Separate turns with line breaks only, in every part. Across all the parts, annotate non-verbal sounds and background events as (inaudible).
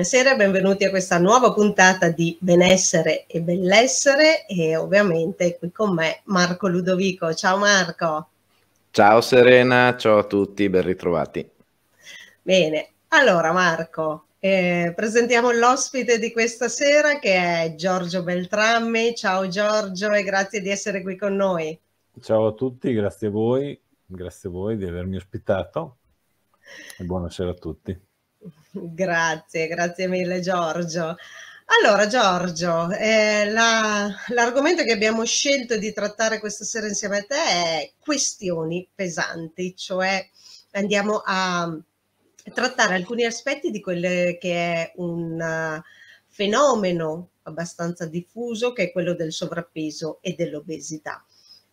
Buonasera benvenuti a questa nuova puntata di Benessere e Bellessere e ovviamente qui con me Marco Ludovico. Ciao Marco.
Ciao Serena, ciao a tutti, ben ritrovati.
Bene, allora Marco, eh, presentiamo l'ospite di questa sera che è Giorgio Beltrammi. Ciao Giorgio e grazie di essere qui con noi.
Ciao a tutti, grazie a voi, grazie a voi di avermi ospitato e buonasera a tutti.
Grazie, grazie mille Giorgio. Allora Giorgio, eh, la, l'argomento che abbiamo scelto di trattare questa sera insieme a te è questioni pesanti, cioè andiamo a trattare alcuni aspetti di quello che è un eh, fenomeno abbastanza diffuso che è quello del sovrappeso e dell'obesità.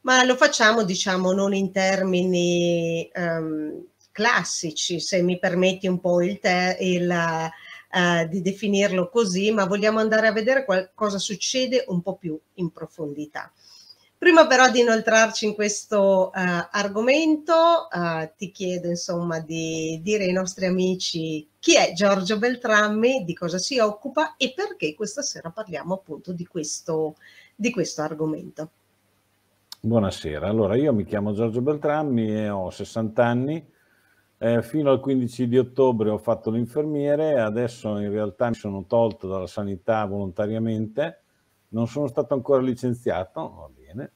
Ma lo facciamo, diciamo, non in termini ehm, classici, se mi permetti un po' il, te, il uh, di definirlo così, ma vogliamo andare a vedere cosa succede un po' più in profondità. Prima però di inoltrarci in questo uh, argomento, uh, ti chiedo insomma di dire ai nostri amici chi è Giorgio Beltrammi, di cosa si occupa e perché questa sera parliamo appunto di questo, di questo argomento.
Buonasera, allora io mi chiamo Giorgio Beltrammi e ho 60 anni, eh, fino al 15 di ottobre ho fatto l'infermiere, adesso in realtà mi sono tolto dalla sanità volontariamente, non sono stato ancora licenziato, va bene.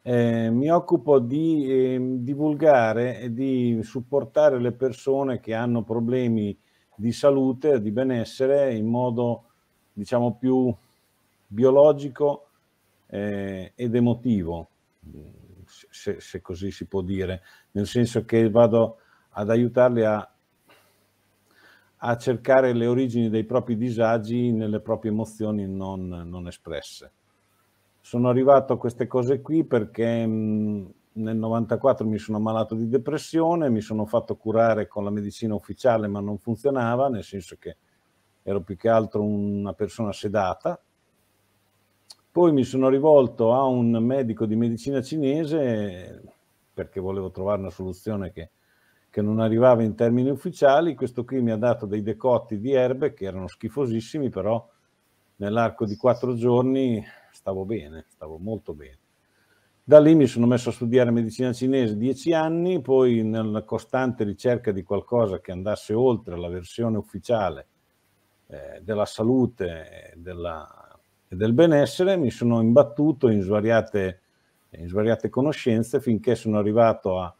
Eh, mi occupo di eh, divulgare e di supportare le persone che hanno problemi di salute, di benessere in modo diciamo più biologico eh, ed emotivo, se, se così si può dire nel senso che vado ad aiutarli a, a cercare le origini dei propri disagi nelle proprie emozioni non, non espresse. Sono arrivato a queste cose qui perché mm, nel 94 mi sono ammalato di depressione, mi sono fatto curare con la medicina ufficiale ma non funzionava, nel senso che ero più che altro una persona sedata. Poi mi sono rivolto a un medico di medicina cinese perché volevo trovare una soluzione che, che non arrivava in termini ufficiali, questo qui mi ha dato dei decotti di erbe che erano schifosissimi, però nell'arco di quattro giorni stavo bene, stavo molto bene. Da lì mi sono messo a studiare medicina cinese dieci anni, poi nella costante ricerca di qualcosa che andasse oltre la versione ufficiale eh, della salute e, della, e, del benessere, mi sono imbattuto in svariate eh, in svariate conoscenze finché sono arrivato a,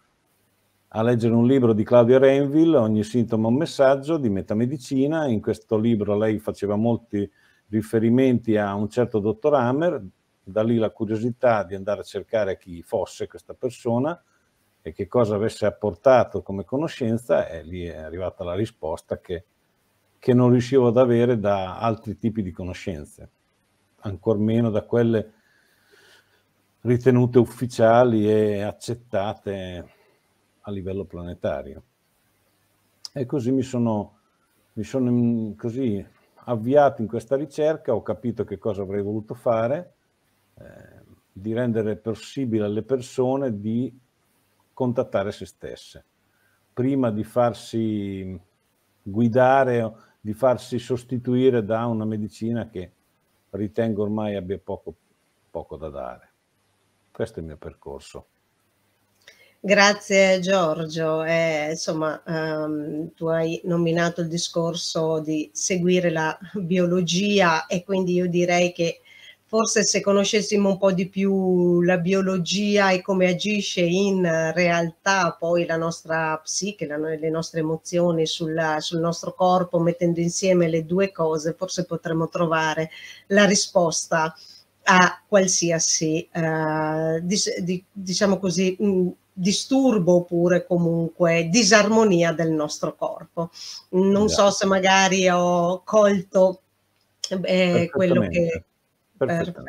a leggere un libro di Claudia Renville, Ogni sintomo un messaggio di metamedicina. In questo libro lei faceva molti riferimenti a un certo dottor Hammer, da lì la curiosità di andare a cercare chi fosse questa persona e che cosa avesse apportato come conoscenza e lì è arrivata la risposta che, che non riuscivo ad avere da altri tipi di conoscenze, ancor meno da quelle ritenute ufficiali e accettate a livello planetario. E così mi sono, mi sono così avviato in questa ricerca, ho capito che cosa avrei voluto fare, eh, di rendere possibile alle persone di contattare se stesse, prima di farsi guidare, di farsi sostituire da una medicina che ritengo ormai abbia poco, poco da dare questo è il mio percorso.
Grazie Giorgio, eh, insomma ehm, tu hai nominato il discorso di seguire la biologia e quindi io direi che forse se conoscessimo un po' di più la biologia e come agisce in realtà poi la nostra psiche, la, le nostre emozioni sulla, sul nostro corpo, mettendo insieme le due cose, forse potremmo trovare la risposta a qualsiasi eh, dis, di, diciamo così, mh, disturbo oppure comunque disarmonia del nostro corpo. Non so se esatto. magari ho colto eh, quello che... Perfetto.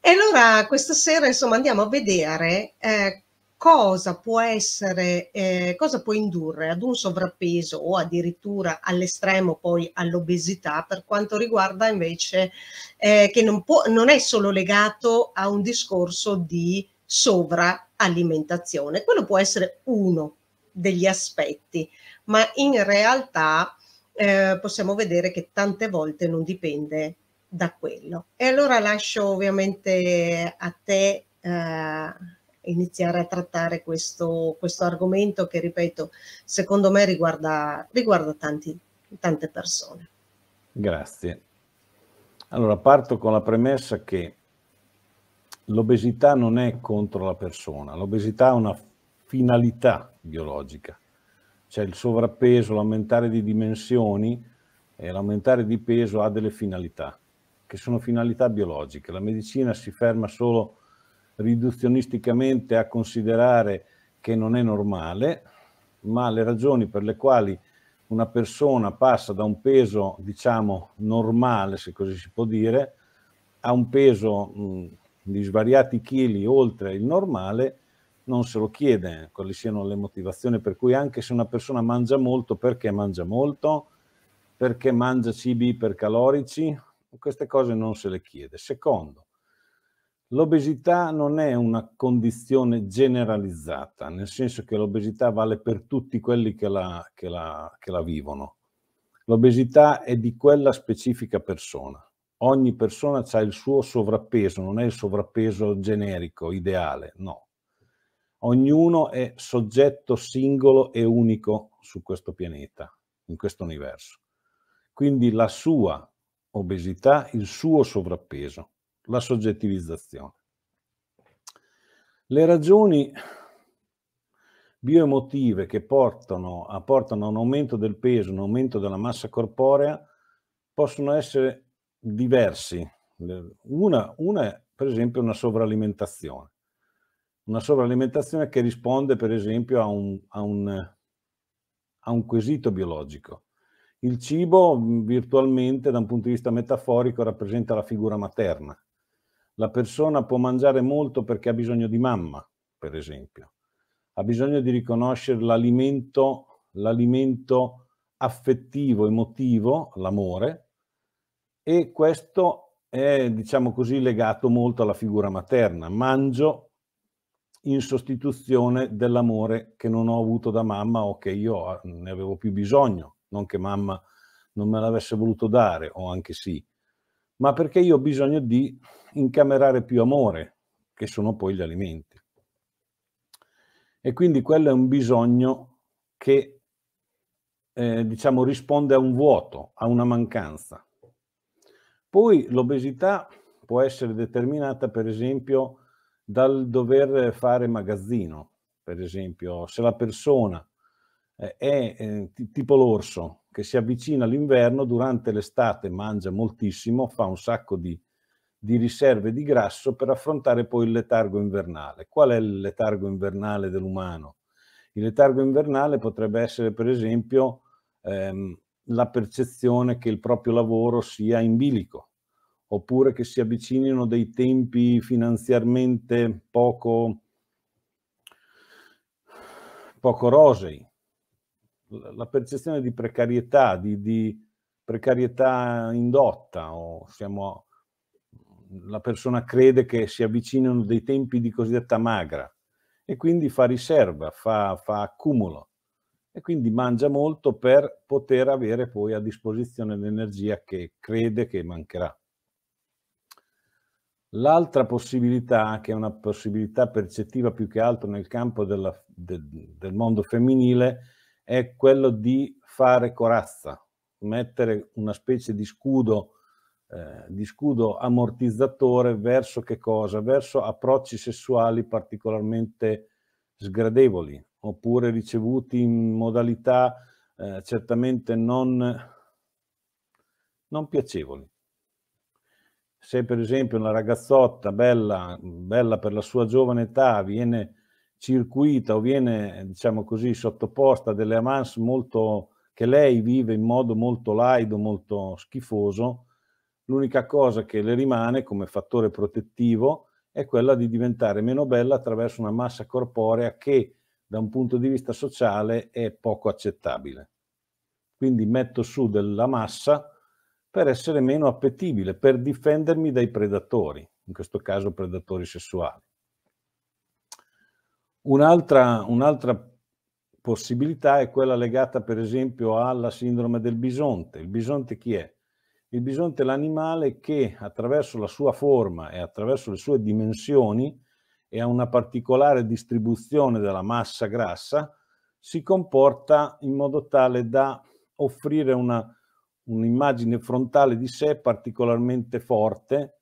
E allora questa sera insomma andiamo a vedere eh, cosa può essere, eh, cosa può indurre ad un sovrappeso o addirittura all'estremo poi all'obesità per quanto riguarda invece eh, che non, può, non è solo legato a un discorso di sovraalimentazione. Quello può essere uno degli aspetti, ma in realtà eh, possiamo vedere che tante volte non dipende da quello. E allora lascio ovviamente a te. Eh, iniziare a trattare questo, questo argomento che, ripeto, secondo me riguarda, riguarda tanti, tante persone.
Grazie. Allora, parto con la premessa che l'obesità non è contro la persona, l'obesità ha una finalità biologica, cioè il sovrappeso, l'aumentare di dimensioni e l'aumentare di peso ha delle finalità, che sono finalità biologiche. La medicina si ferma solo a riduzionisticamente a considerare che non è normale, ma le ragioni per le quali una persona passa da un peso, diciamo, normale, se così si può dire, a un peso di svariati chili oltre il normale, non se lo chiede eh, quali siano le motivazioni per cui anche se una persona mangia molto, perché mangia molto, perché mangia cibi ipercalorici, queste cose non se le chiede. Secondo, L'obesità non è una condizione generalizzata, nel senso che l'obesità vale per tutti quelli che la, che la, che la vivono. L'obesità è di quella specifica persona. Ogni persona ha il suo sovrappeso, non è il sovrappeso generico, ideale, no. Ognuno è soggetto singolo e unico su questo pianeta, in questo universo. Quindi la sua obesità, il suo sovrappeso la soggettivizzazione. Le ragioni bioemotive che portano, portano a un aumento del peso, un aumento della massa corporea, possono essere diversi. Una, una è per esempio una sovralimentazione, una sovralimentazione che risponde per esempio a un, a un, a un quesito biologico. Il cibo virtualmente da un punto di vista metaforico rappresenta la figura materna, la persona può mangiare molto perché ha bisogno di mamma, per esempio. Ha bisogno di riconoscere l'alimento, l'alimento affettivo, emotivo, l'amore, e questo è, diciamo così, legato molto alla figura materna. Mangio in sostituzione dell'amore che non ho avuto da mamma o che io eh, ne avevo più bisogno, non che mamma non me l'avesse voluto dare, o anche sì ma perché io ho bisogno di incamerare più amore, che sono poi gli alimenti. E quindi quello è un bisogno che, eh, diciamo, risponde a un vuoto, a una mancanza. Poi l'obesità può essere determinata, per esempio, dal dover fare magazzino. Per esempio, se la persona eh, è eh, tipo l'orso che si avvicina all'inverno, durante l'estate mangia moltissimo, fa un sacco di, di riserve di grasso per affrontare poi il letargo invernale. Qual è il letargo invernale dell'umano? Il letargo invernale potrebbe essere per esempio ehm, la percezione che il proprio lavoro sia in bilico, oppure che si avvicinino dei tempi finanziariamente poco, poco rosei, la percezione di precarietà, di, di precarietà indotta, o siamo, la persona crede che si avvicinino dei tempi di cosiddetta magra e quindi fa riserva, fa, fa accumulo e quindi mangia molto per poter avere poi a disposizione l'energia che crede che mancherà. L'altra possibilità, che è una possibilità percettiva più che altro nel campo della, de, del mondo femminile, è quello di fare corazza, mettere una specie di scudo, eh, di scudo ammortizzatore verso che cosa? Verso approcci sessuali particolarmente sgradevoli, oppure ricevuti in modalità eh, certamente non, non piacevoli. Se per esempio una ragazzotta bella, bella per la sua giovane età viene circuita o viene, diciamo così, sottoposta a delle avance molto che lei vive in modo molto laido, molto schifoso, l'unica cosa che le rimane come fattore protettivo è quella di diventare meno bella attraverso una massa corporea che da un punto di vista sociale è poco accettabile. Quindi metto su della massa per essere meno appetibile, per difendermi dai predatori, in questo caso predatori sessuali. Un'altra, un'altra, possibilità è quella legata per esempio alla sindrome del bisonte. Il bisonte chi è? Il bisonte è l'animale che attraverso la sua forma e attraverso le sue dimensioni e a una particolare distribuzione della massa grassa si comporta in modo tale da offrire una, un'immagine frontale di sé particolarmente forte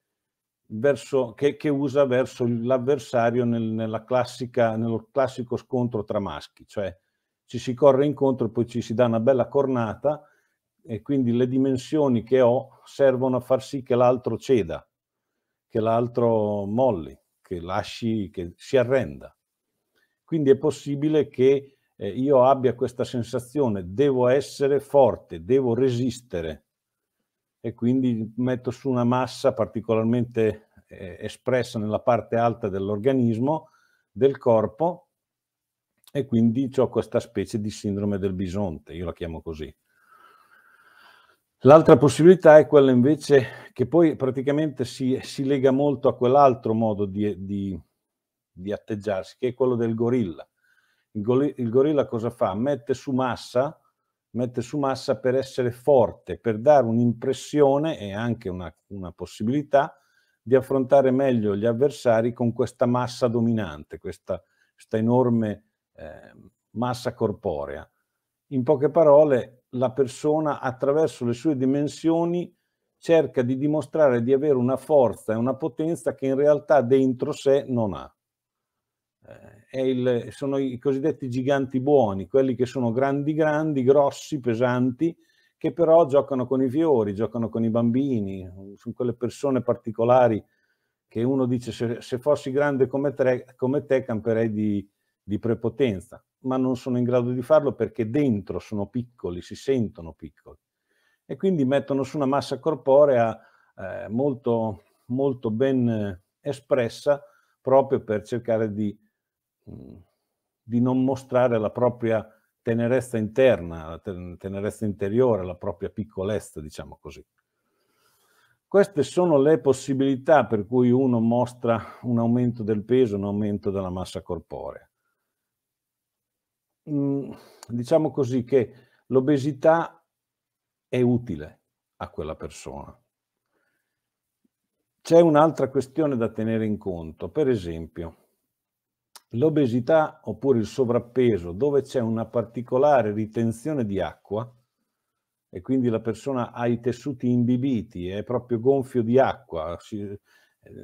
verso, che, che, usa verso l'avversario nel, classica, nello classico scontro tra maschi, cioè ci si corre incontro e poi ci si dà una bella cornata e quindi le dimensioni che ho servono a far sì che l'altro ceda, che l'altro molli, che lasci, che si arrenda. Quindi è possibile che eh, io abbia questa sensazione, devo essere forte, devo resistere, e quindi metto su una massa particolarmente eh, espressa nella parte alta dell'organismo, del corpo, e quindi ho questa specie di sindrome del bisonte, io la chiamo così. L'altra possibilità è quella invece che poi praticamente si, si lega molto a quell'altro modo di, di, di, atteggiarsi, che è quello del gorilla. Il, gorilla cosa fa? Mette su massa mette su massa per essere forte, per dare un'impressione e anche una, una possibilità di affrontare meglio gli avversari con questa massa dominante, questa, questa enorme eh, massa corporea. In poche parole, la persona attraverso le sue dimensioni cerca di dimostrare di avere una forza e una potenza che in realtà dentro sé non ha il, sono i cosiddetti giganti buoni, quelli che sono grandi, grandi, grossi, pesanti, che però giocano con i fiori, giocano con i bambini, sono quelle persone particolari che uno dice se, se fossi grande come te, come te camperei di, di prepotenza, ma non sono in grado di farlo perché dentro sono piccoli, si sentono piccoli e quindi mettono su una massa corporea eh, molto, molto ben eh, espressa proprio per cercare di di non mostrare la propria tenerezza interna, la tenerezza interiore, la propria piccolezza, diciamo così. Queste sono le possibilità per cui uno mostra un aumento del peso, un aumento della massa corporea. Mm, diciamo così che l'obesità è utile a quella persona. C'è un'altra questione da tenere in conto, per esempio, L'obesità oppure il sovrappeso, dove c'è una particolare ritenzione di acqua, e quindi la persona ha i tessuti imbibiti, è proprio gonfio di acqua, si, eh,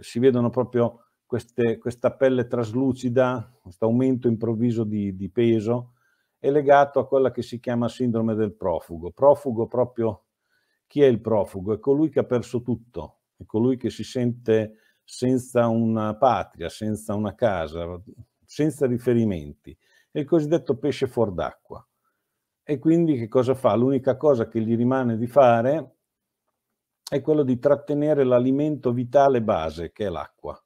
si vedono proprio queste, questa pelle traslucida, questo aumento improvviso di, di, peso, è legato a quella che si chiama sindrome del profugo. Profugo proprio, chi è il profugo? È colui che ha perso tutto, è colui che si sente senza una patria, senza una casa, senza riferimenti, è il cosiddetto pesce fuor d'acqua. E quindi che cosa fa? L'unica cosa che gli rimane di fare è quello di trattenere l'alimento vitale base, che è l'acqua,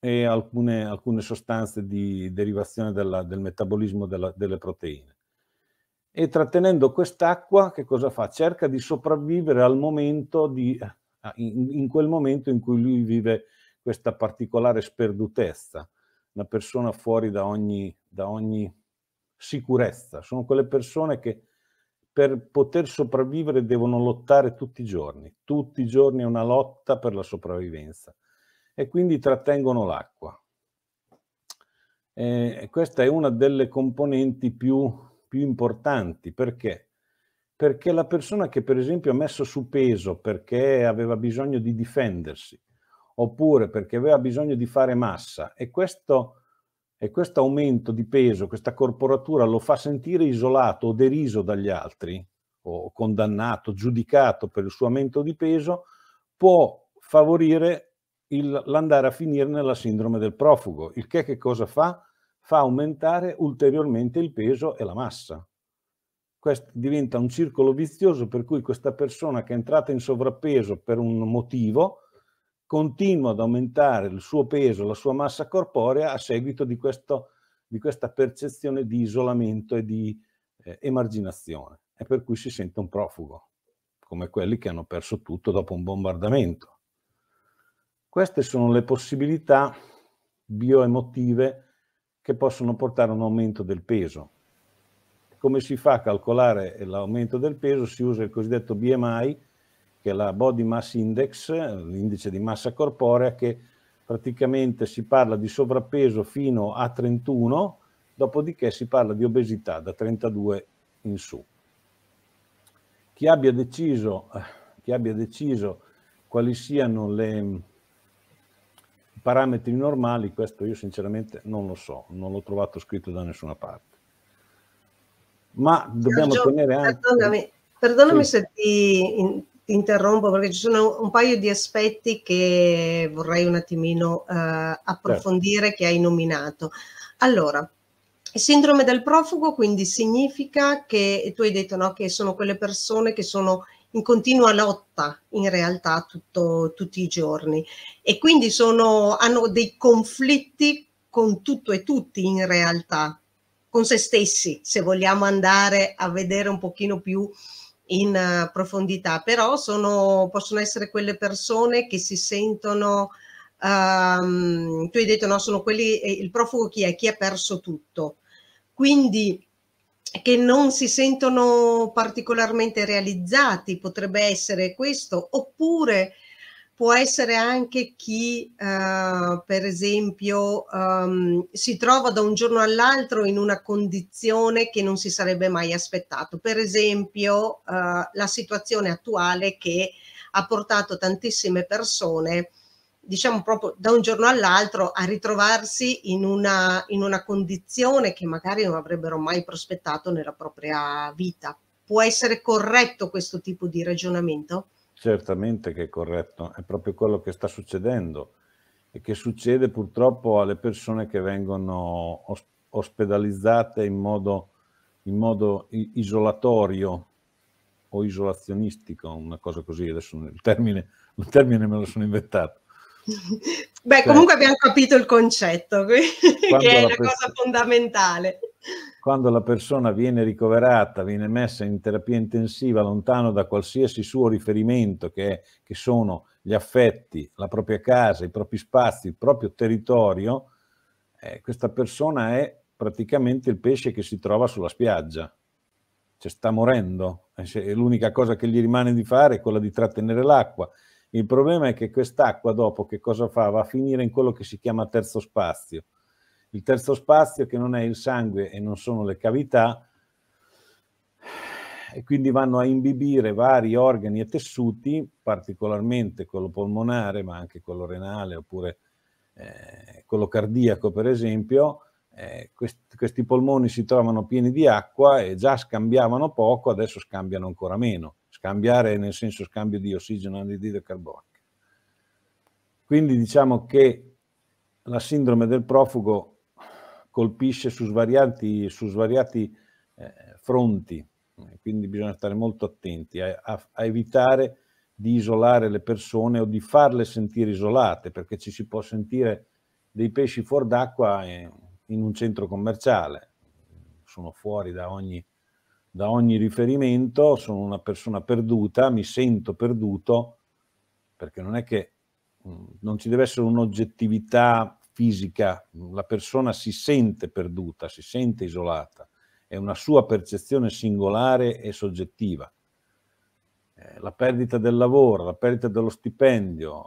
e alcune, alcune, sostanze di derivazione della, del metabolismo della, delle proteine. E trattenendo quest'acqua, che cosa fa? Cerca di sopravvivere al momento di, in, in quel momento in cui lui vive questa particolare sperdutezza una persona fuori da ogni, da ogni sicurezza. Sono quelle persone che per poter sopravvivere devono lottare tutti i giorni. Tutti i giorni è una lotta per la sopravvivenza e quindi trattengono l'acqua. Eh, questa è una delle componenti più, più, importanti. Perché? Perché la persona che per esempio ha messo su peso perché aveva bisogno di difendersi, oppure perché aveva bisogno di fare massa e questo, e questo aumento di peso, questa corporatura lo fa sentire isolato o deriso dagli altri, o condannato, giudicato per il suo aumento di peso, può favorire il, l'andare a finire nella sindrome del profugo, il che che cosa fa? Fa aumentare ulteriormente il peso e la massa. Questo diventa un circolo vizioso per cui questa persona che è entrata in sovrappeso per un motivo, continua ad aumentare il suo peso, la sua massa corporea a seguito di, questo, di questa percezione di isolamento e di eh, emarginazione e per cui si sente un profugo, come quelli che hanno perso tutto dopo un bombardamento. Queste sono le possibilità bioemotive che possono portare a un aumento del peso. Come si fa a calcolare l'aumento del peso? Si usa il cosiddetto BMI, che è la Body Mass Index, l'indice di massa corporea, che praticamente si parla di sovrappeso fino a 31, dopodiché si parla di obesità da 32 in su. Chi abbia deciso, eh, chi abbia deciso quali siano le, mm, i parametri normali, questo io sinceramente non lo so, non l'ho trovato scritto da nessuna parte. Ma dobbiamo Sergio, tenere anche...
Perdonami, perdonami sì. se ti ti interrompo perché ci sono un paio di aspetti che vorrei un attimino eh, certo. approfondire che hai nominato. Allora, sindrome del profugo quindi significa che tu hai detto no, che sono quelle persone che sono in continua lotta in realtà tutto, tutti i giorni e quindi sono, hanno dei conflitti con tutto e tutti in realtà, con se stessi, se vogliamo andare a vedere un pochino più in eh, profondità, però sono, possono essere quelle persone che si sentono, um, tu hai detto no, sono quelli, eh, il profugo chi è? Chi ha perso tutto. Quindi che non si sentono particolarmente realizzati, potrebbe essere questo, oppure può essere anche chi, eh, per esempio, ehm, si trova da un giorno all'altro in una condizione che non si sarebbe mai aspettato. Per esempio, eh, la situazione attuale che ha portato tantissime persone, diciamo proprio da un giorno all'altro, a ritrovarsi in una, in una condizione che magari non avrebbero mai prospettato nella propria vita. Può essere corretto questo tipo di ragionamento?
Certamente che è corretto, è proprio quello che sta succedendo e che succede purtroppo alle persone che vengono ospedalizzate in modo, in modo isolatorio o isolazionistico, una cosa così, adesso il termine, il termine me lo sono inventato.
Beh, cioè, comunque abbiamo capito il concetto, (laughs) che è una cosa fondamentale
quando la persona viene ricoverata, viene messa in terapia intensiva lontano da qualsiasi suo riferimento, che, è, che sono gli affetti, la propria casa, i propri spazi, il proprio territorio, eh, questa persona è praticamente il pesce che si trova sulla spiaggia, cioè sta morendo, eh, l'unica cosa che gli rimane di fare è quella di trattenere l'acqua. Il problema è che quest'acqua dopo che cosa fa? Va a finire in quello che si chiama terzo spazio, il terzo spazio che non è il sangue e non sono le cavità e quindi vanno a imbibire vari organi e tessuti, particolarmente quello polmonare, ma anche quello renale oppure eh, quello cardiaco per esempio, eh, questi, questi polmoni si trovano pieni di acqua e già scambiavano poco, adesso scambiano ancora meno. Scambiare nel senso scambio di ossigeno e anidride carbonica. Quindi diciamo che la sindrome del profugo colpisce su svariati, su svariati eh, fronti, quindi bisogna stare molto attenti a, a, a, evitare di isolare le persone o di farle sentire isolate, perché ci si può sentire dei pesci fuor d'acqua in, in un centro commerciale, sono fuori da ogni, da ogni riferimento, sono una persona perduta, mi sento perduto, perché non è che mm, non ci deve essere un'oggettività fisica, la persona si sente perduta, si sente isolata, è una sua percezione singolare e soggettiva. Eh, la perdita del lavoro, la perdita dello stipendio,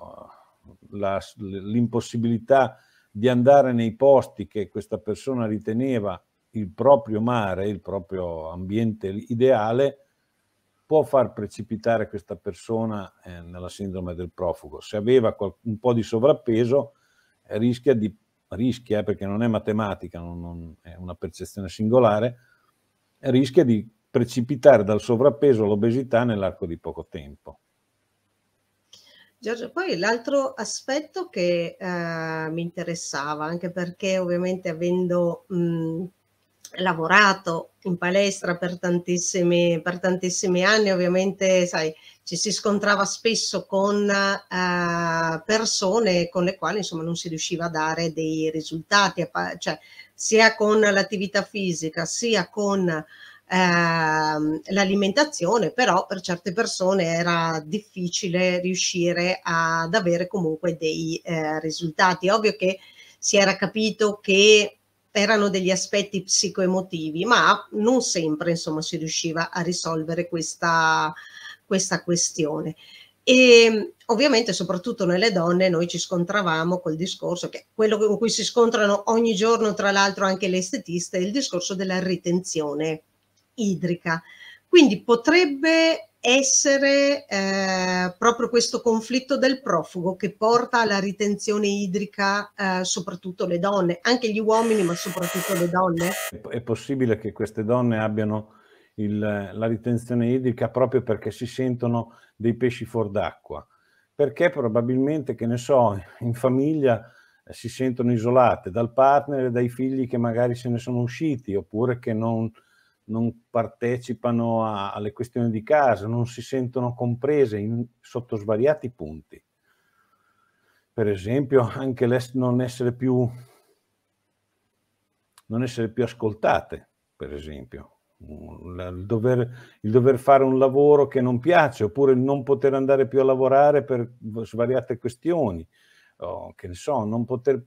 la, l'impossibilità di andare nei posti che questa persona riteneva il proprio mare, il proprio ambiente ideale, può far precipitare questa persona eh, nella sindrome del profugo. Se aveva un po' di sovrappeso, rischia, di, rischia eh, perché non è matematica, non, non è una percezione singolare, eh, rischia di precipitare dal sovrappeso all'obesità nell'arco di poco tempo.
Giorgio, poi l'altro aspetto che eh, mi interessava, anche perché ovviamente avendo mh, lavorato in palestra per tantissimi, per tantissimi anni, ovviamente sai, ci si scontrava spesso con eh, persone con le quali insomma, non si riusciva a dare dei risultati, cioè, sia con l'attività fisica sia con eh, l'alimentazione, però per certe persone era difficile riuscire ad avere comunque dei eh, risultati. Ovvio che si era capito che erano degli aspetti psicoemotivi, ma non sempre insomma, si riusciva a risolvere questa, questa questione. E ovviamente, soprattutto nelle donne, noi ci scontravamo col discorso che quello con cui si scontrano ogni giorno, tra l'altro, anche le estetiste, è il discorso della ritenzione idrica. Quindi potrebbe essere eh, proprio questo conflitto del profugo che porta alla ritenzione idrica, eh, soprattutto le donne, anche gli uomini, ma soprattutto le donne.
È possibile che queste donne abbiano il, la ritenzione idrica proprio perché si sentono dei pesci fuor d'acqua, perché probabilmente, che ne so, in famiglia eh, si sentono isolate dal partner e dai figli che magari se ne sono usciti oppure che non, non partecipano a, alle questioni di casa, non si sentono comprese in, sotto svariati punti. Per esempio anche non essere più non essere più ascoltate, per esempio, il dover, il dover, fare un lavoro che non piace oppure il non poter andare più a lavorare per svariate questioni, oh, che ne so, non, poter,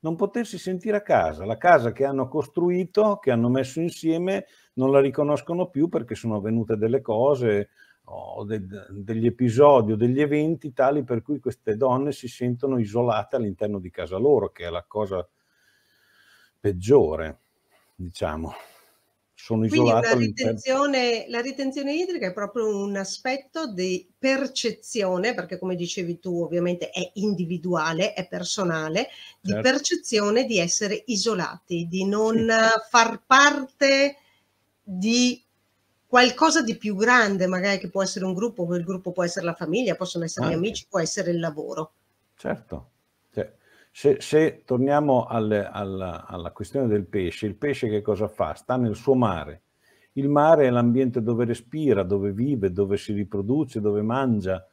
non potersi sentire a casa, la casa che hanno costruito, che hanno messo insieme, non la riconoscono più perché sono avvenute delle cose o de, degli episodi o degli eventi tali per cui queste donne si sentono isolate all'interno di casa loro, che è la cosa peggiore, diciamo sono isolato. La ritenzione,
la ritenzione idrica è proprio un aspetto di percezione, perché come dicevi tu ovviamente è individuale, è personale, di certo. percezione di essere isolati, di non sì. far parte di qualcosa di più grande, magari che può essere un gruppo, quel gruppo può essere la famiglia, possono essere Anche. gli amici, può essere il lavoro.
Certo, se, se torniamo al, alla, alla questione del pesce, il pesce che cosa fa? Sta nel suo mare. Il mare è l'ambiente dove respira, dove vive, dove si riproduce, dove mangia.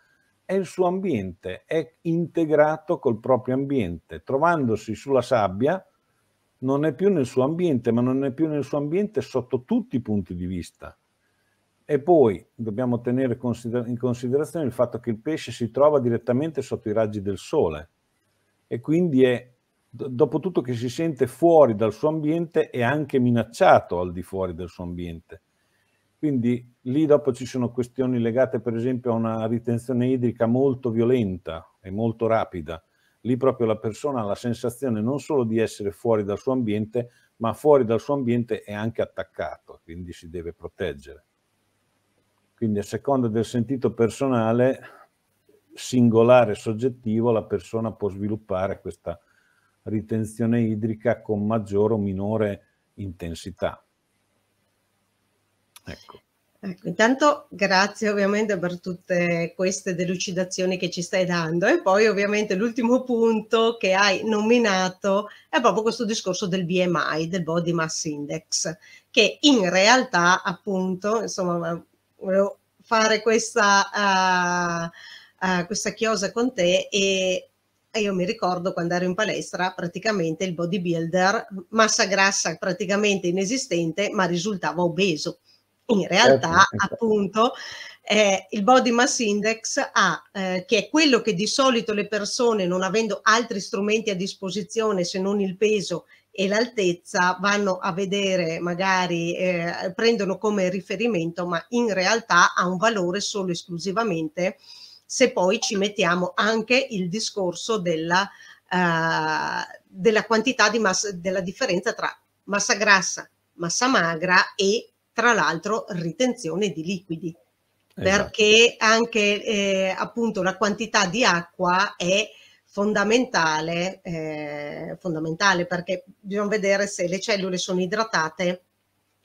È il suo ambiente, è integrato col proprio ambiente. Trovandosi sulla sabbia, non è più nel suo ambiente, ma non è più nel suo ambiente sotto tutti i punti di vista. E poi dobbiamo tenere in considerazione il fatto che il pesce si trova direttamente sotto i raggi del sole e quindi è, dopo tutto che si sente fuori dal suo ambiente, è anche minacciato al di fuori del suo ambiente. Quindi lì dopo ci sono questioni legate per esempio a una ritenzione idrica molto violenta e molto rapida. Lì proprio la persona ha la sensazione non solo di essere fuori dal suo ambiente, ma fuori dal suo ambiente è anche attaccato, quindi si deve proteggere. Quindi a seconda del sentito personale singolare soggettivo la persona può sviluppare questa ritenzione idrica con maggiore o minore intensità. Ecco.
Ecco, intanto grazie ovviamente per tutte queste delucidazioni che ci stai dando e poi ovviamente l'ultimo punto che hai nominato è proprio questo discorso del BMI, del Body Mass Index, che in realtà appunto, insomma, volevo fare questa... Uh, uh, questa chiosa con te e io mi ricordo quando ero in palestra praticamente il bodybuilder, massa grassa praticamente inesistente, ma risultava obeso. In certo, realtà, certo. appunto, eh, il body mass index ha, eh, che è quello che di solito le persone, non avendo altri strumenti a disposizione se non il peso e l'altezza, vanno a vedere, magari eh, prendono come riferimento, ma in realtà ha un valore solo esclusivamente se poi ci mettiamo anche il discorso della, uh, della quantità di massa, della differenza tra massa grassa, massa magra e tra l'altro ritenzione di liquidi. Esatto. Perché anche eh, appunto la quantità di acqua è fondamentale, eh, fondamentale perché bisogna vedere se le cellule sono idratate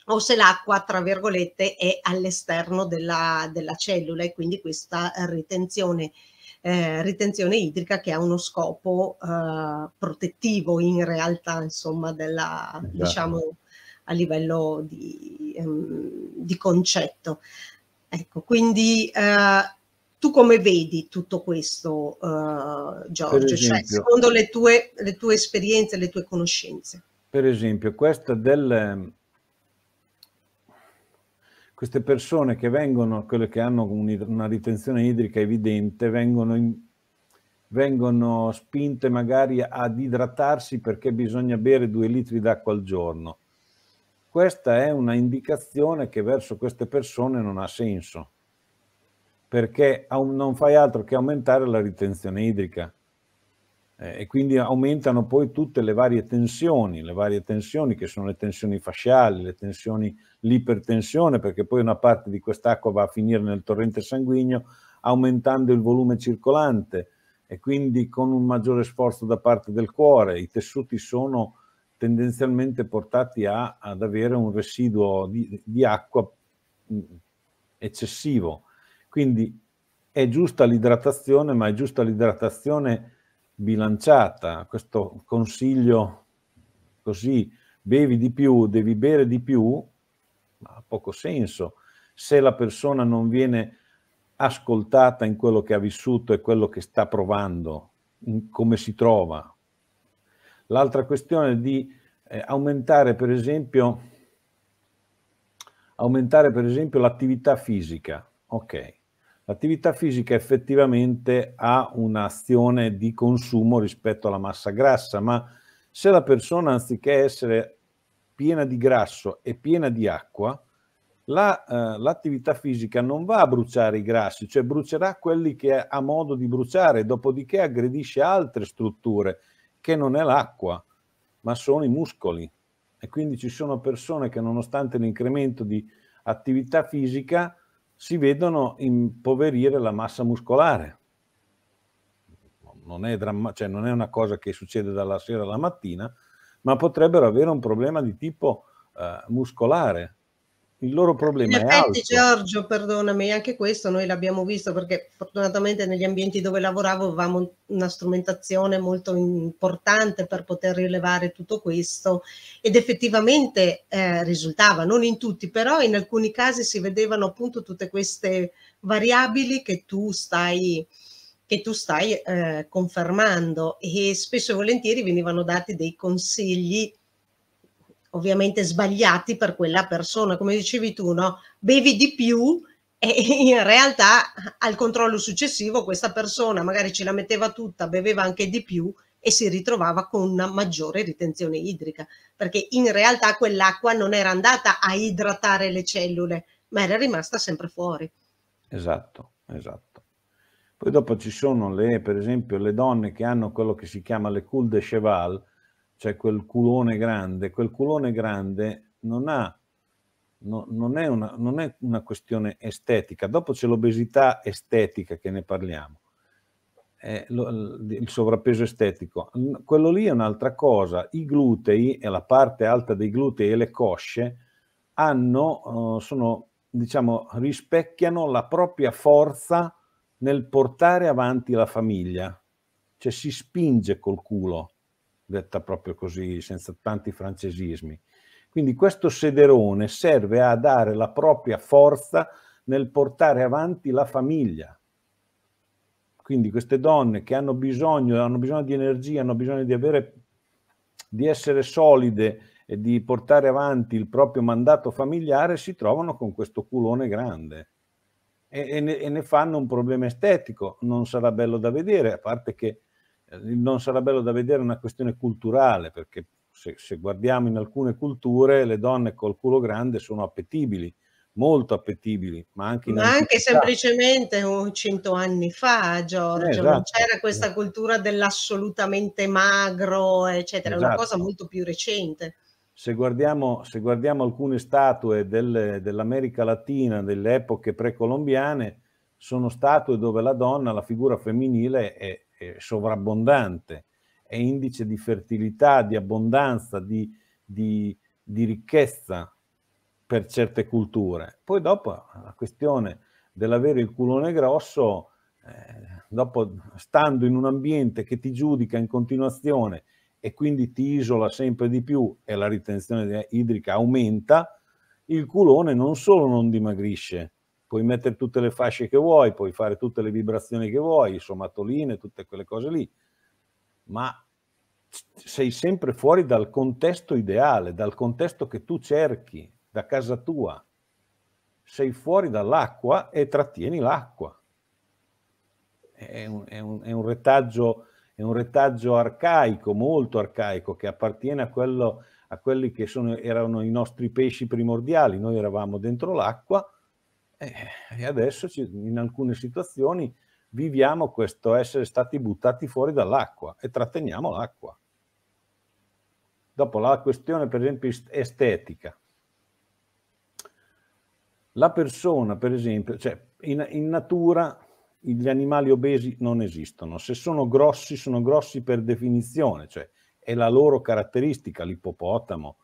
o se l'acqua, tra virgolette, è all'esterno della, della, cellula e quindi questa eh, ritenzione, eh, ritenzione idrica che ha uno scopo eh, protettivo in realtà, insomma, della, esatto. diciamo, a livello di, ehm, di concetto. Ecco, quindi eh, tu come vedi tutto questo, eh, Giorgio? Cioè, esempio, cioè, secondo le tue, le tue esperienze, le tue conoscenze?
Per esempio, questa del queste persone che vengono, quelle che hanno una ritenzione idrica evidente, vengono, in, vengono spinte magari ad idratarsi perché bisogna bere due litri d'acqua al giorno. Questa è una indicazione che verso queste persone non ha senso, perché non fai altro che aumentare la ritenzione idrica eh, e quindi aumentano poi tutte le varie tensioni, le varie tensioni che sono le tensioni fasciali, le tensioni, l'ipertensione, perché poi una parte di quest'acqua va a finire nel torrente sanguigno aumentando il volume circolante e quindi con un maggiore sforzo da parte del cuore. I tessuti sono tendenzialmente portati a, ad avere un residuo di, di acqua mm, eccessivo. Quindi è giusta l'idratazione, ma è giusta l'idratazione bilanciata, questo consiglio così bevi di più, devi bere di più, ha poco senso se la persona non viene ascoltata in quello che ha vissuto e quello che sta provando, in come si trova. L'altra questione è di eh, aumentare, per esempio, aumentare per esempio l'attività fisica. Ok, L'attività fisica effettivamente ha un'azione di consumo rispetto alla massa grassa, ma se la persona anziché essere piena di grasso e piena di acqua, l'attività la, eh, fisica non va a bruciare i grassi, cioè brucerà quelli che ha modo di bruciare, dopodiché aggredisce altre strutture, che non è l'acqua, ma sono i muscoli. E quindi ci sono persone che nonostante l'incremento di attività fisica si vedono impoverire la massa muscolare. Non è, dramma- cioè non è una cosa che succede dalla sera alla mattina, ma potrebbero avere un problema di tipo eh, muscolare, il loro problema in effetti, Giorgio,
perdonami, anche questo noi l'abbiamo visto perché fortunatamente negli ambienti dove lavoravo avevamo una strumentazione molto importante per poter rilevare tutto questo ed effettivamente eh, risultava, non in tutti, però in alcuni casi si vedevano appunto tutte queste variabili che tu stai che tu stai eh, confermando e spesso e volentieri venivano dati dei consigli ovviamente sbagliati per quella persona, come dicevi tu, no? Bevi di più e (laughs) in realtà al controllo successivo questa persona magari ce la metteva tutta, beveva anche di più e si ritrovava con una maggiore ritenzione idrica, perché in realtà quell'acqua non era andata a idratare le cellule, ma era rimasta sempre fuori.
Esatto, esatto. Poi dopo ci sono le, per esempio le donne che hanno quello che si chiama le cul de cheval, cioè quel culone grande, quel culone grande non, ha, no, non, è una, non è una questione estetica, dopo c'è l'obesità estetica che ne parliamo, il sovrappeso estetico. Quello lì è un'altra cosa. I glutei e la parte alta dei glutei e le cosce hanno, eh, sono, diciamo, rispecchiano la propria forza nel portare avanti la famiglia. Cioè si spinge col culo detta proprio così, senza tanti francesismi. Quindi questo sederone serve a dare la propria forza nel portare avanti la famiglia. Quindi queste donne che hanno bisogno, hanno bisogno di energia, hanno bisogno di, avere, di essere solide e di portare avanti il proprio mandato familiare, si trovano con questo culone grande e, e, ne, e ne fanno un problema estetico. Non sarà bello da vedere, a parte che non sarà bello da vedere è una questione culturale, perché se, se, guardiamo in alcune culture le donne col culo grande sono appetibili, molto appetibili, ma anche, in ma anche
semplicemente cento anni fa, Giorgio, eh, esatto. non c'era questa cultura dell'assolutamente magro, eccetera, è esatto. una cosa molto più recente.
Se guardiamo, se guardiamo alcune statue delle, dell'America Latina, delle epoche precolombiane, sono statue dove la donna, la figura femminile è, eh, sovrabbondante, è indice di fertilità, di abbondanza, di, di, di ricchezza per certe culture. Poi dopo la questione dell'avere il culone grosso, eh, dopo stando in un ambiente che ti giudica in continuazione e quindi ti isola sempre di più e la ritenzione idrica aumenta, il culone non solo non dimagrisce, puoi mettere tutte le fasce che vuoi, puoi fare tutte le vibrazioni che vuoi, sommatoline, tutte quelle cose lì, ma sei sempre fuori dal contesto ideale, dal contesto che tu cerchi, da casa tua. Sei fuori dall'acqua e trattieni l'acqua. È un, è, un, è, un retaggio, è un, retaggio, arcaico, molto arcaico, che appartiene a, quello, a quelli che sono, erano i nostri pesci primordiali. Noi eravamo dentro l'acqua, eh, e adesso in alcune situazioni viviamo questo essere stati buttati fuori dall'acqua e tratteniamo l'acqua. Dopo la questione per esempio estetica. La persona per esempio, cioè in, in natura gli animali obesi non esistono, se sono grossi sono grossi per definizione, cioè è la loro caratteristica, l'ippopotamo,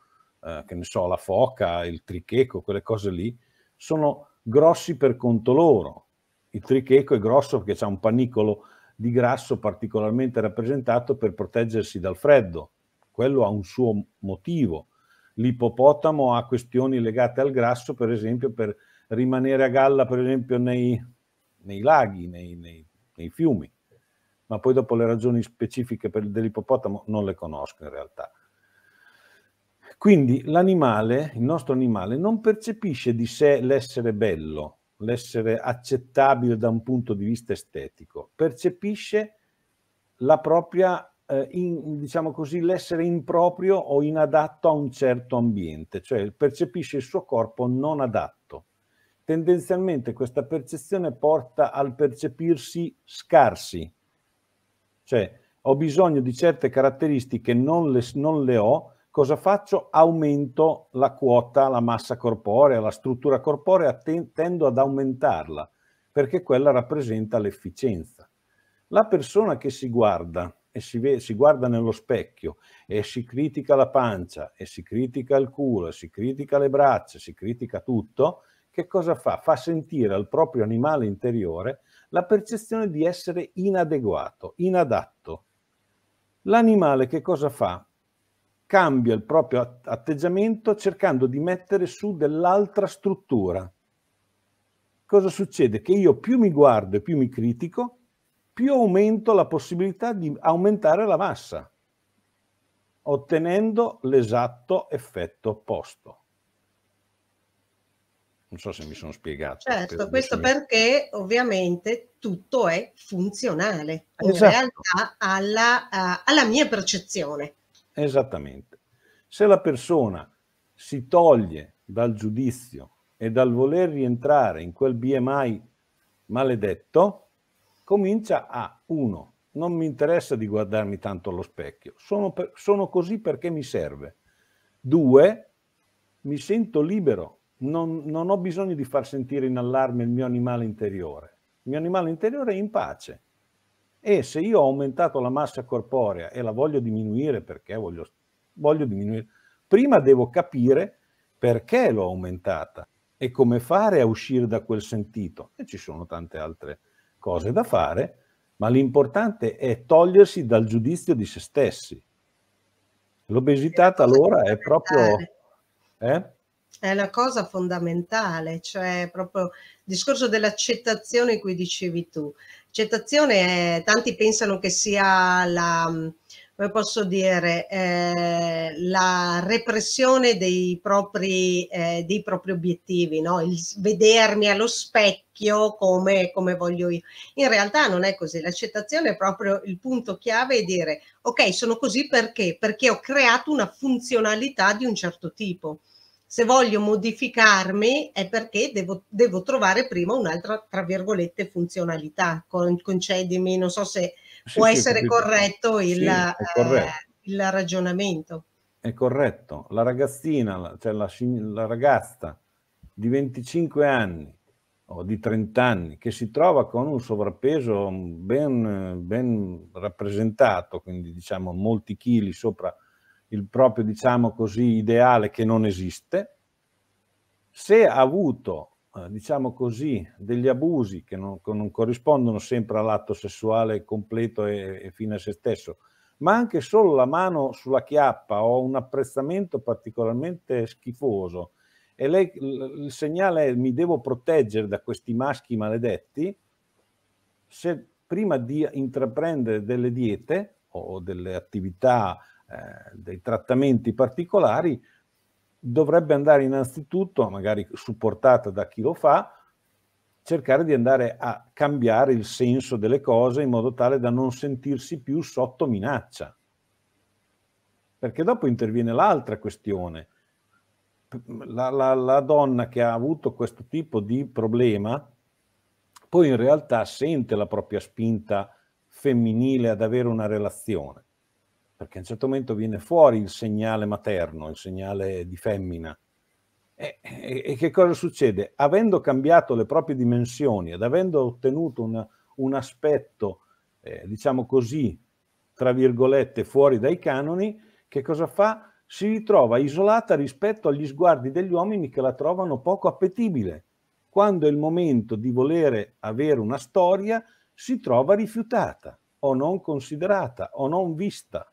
eh, che ne so, la foca, il tricheco, quelle cose lì, sono grossi per conto loro. Il tricheco è grosso perché ha un panicolo di grasso particolarmente rappresentato per proteggersi dal freddo. Quello ha un suo motivo. L'ippopotamo ha questioni legate al grasso, per esempio, per rimanere a galla, per esempio, nei, nei laghi, nei, nei, nei, fiumi. Ma poi dopo le ragioni specifiche dell'ippopotamo non le conosco in realtà. Quindi l'animale, il nostro animale, non percepisce di sé l'essere bello, l'essere accettabile da un punto di vista estetico, percepisce la propria, eh, in, diciamo così, l'essere improprio o inadatto a un certo ambiente, cioè percepisce il suo corpo non adatto. Tendenzialmente questa percezione porta al percepirsi scarsi, cioè ho bisogno di certe caratteristiche, non le, non le ho, cosa faccio? Aumento la quota, la massa corporea, la struttura corporea, tendo ad aumentarla perché quella rappresenta l'efficienza. La persona che si guarda e si, ve- si, guarda nello specchio e si critica la pancia e si critica il culo, si critica le braccia, si critica tutto, che cosa fa? Fa sentire al proprio animale interiore la percezione di essere inadeguato, inadatto. L'animale che cosa fa? cambia il proprio atteggiamento cercando di mettere su dell'altra struttura. Cosa succede? Che io più mi guardo e più mi critico, più aumento la possibilità di aumentare la massa, ottenendo l'esatto effetto opposto. Non so se mi sono spiegato. Certo, questo mi...
perché ovviamente tutto è funzionale esatto. in realtà alla, eh, alla mia percezione.
Esattamente. Se la persona si toglie dal giudizio e dal voler rientrare in quel BMI maledetto, comincia a 1. Non mi interessa di guardarmi tanto allo specchio, sono, per, sono così perché mi serve. 2. Mi sento libero, non, non ho bisogno di far sentire in allarme il mio animale interiore. Il mio animale interiore è in pace e se io ho aumentato la massa corporea e la voglio diminuire perché voglio, voglio diminuire, prima devo capire perché l'ho aumentata e come fare a uscire da quel sentito. E ci sono tante altre cose da fare, ma l'importante è togliersi dal giudizio di se stessi. L'obesità allora è proprio... Eh?
È la cosa fondamentale, cioè proprio il discorso dell'accettazione cui dicevi tu. Accettazione, tanti pensano che sia la, mm, come posso dire, eh, la repressione dei propri, eh, dei propri obiettivi, no? il vedermi allo specchio come, come, voglio io. In realtà non è così, l'accettazione è proprio il punto chiave e dire ok, sono così perché? Perché ho creato una funzionalità di un certo tipo se voglio modificarmi è perché devo, devo trovare prima un'altra, tra virgolette, funzionalità. Con, concedimi, non so se sì, può sì, essere corretto il, sì, eh, corretto. Eh, il, ragionamento.
È corretto. La ragazzina, cioè la, la ragazza di 25 anni o di 30 anni che si trova con un sovrappeso ben, ben rappresentato, quindi diciamo molti chili sopra il proprio, diciamo così, ideale che non esiste, se ha avuto, eh, diciamo così, degli abusi che non, non corrispondono sempre all'atto sessuale completo e, e fine a se stesso, ma anche solo la mano sulla chiappa o un apprezzamento particolarmente schifoso, e lei, il segnale è mi devo proteggere da questi maschi maledetti, se prima di intraprendere delle diete o delle attività eh, dei trattamenti particolari, dovrebbe andare innanzitutto, magari supportata da chi lo fa, cercare di andare a cambiare il senso delle cose in modo tale da non sentirsi più sotto minaccia. Perché dopo interviene l'altra questione. La, la, la, donna che ha avuto questo tipo di problema poi in realtà sente la propria spinta femminile ad avere una relazione perché a un certo momento viene fuori il segnale materno, il segnale di femmina. E, e, e che cosa succede? Avendo cambiato le proprie dimensioni ed avendo ottenuto una, un aspetto, eh, diciamo così, tra virgolette, fuori dai canoni, che cosa fa? Si ritrova isolata rispetto agli sguardi degli uomini che la trovano poco appetibile. Quando è il momento di volere avere una storia, si trova rifiutata o non considerata o non vista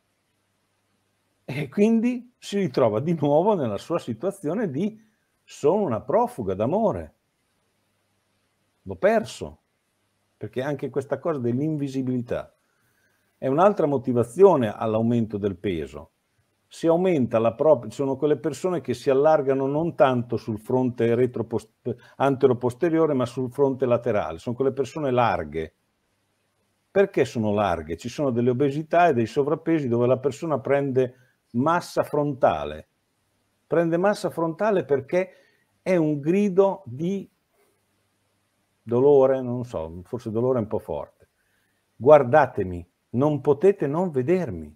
e quindi si ritrova di nuovo nella sua situazione di sono una profuga d'amore, l'ho perso, perché anche questa cosa dell'invisibilità è un'altra motivazione all'aumento del peso. Si aumenta la propria, sono quelle persone che si allargano non tanto sul fronte antero-posteriore, ma sul fronte laterale, sono quelle persone larghe. Perché sono larghe? Ci sono delle obesità e dei sovrappesi dove la persona prende massa frontale. Prende massa frontale perché è un grido di dolore, non so, forse dolore è un po' forte. Guardatemi, non potete non vedermi.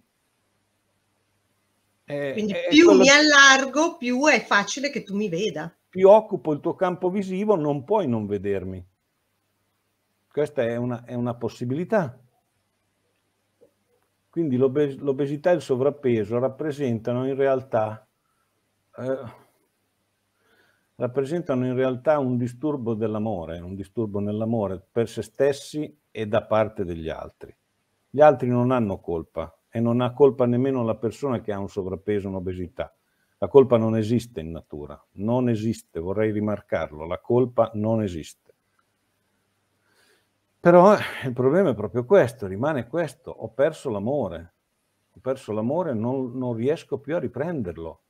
È, Quindi è più quello... mi
allargo, più è facile che tu mi veda.
Più occupo il tuo campo visivo, non puoi non vedermi. Questa è una, è una possibilità. Quindi l'obes- l'obesità e il sovrappeso rappresentano in realtà, eh, rappresentano in realtà un disturbo dell'amore, un disturbo nell'amore per se stessi e da parte degli altri. Gli altri non hanno colpa e non ha colpa nemmeno la persona che ha un sovrappeso, un'obesità. La colpa non esiste in natura, non esiste, vorrei rimarcarlo, la colpa non esiste. Però eh, il problema è proprio questo, rimane questo, ho perso l'amore, ho perso l'amore, non, non riesco più a riprenderlo.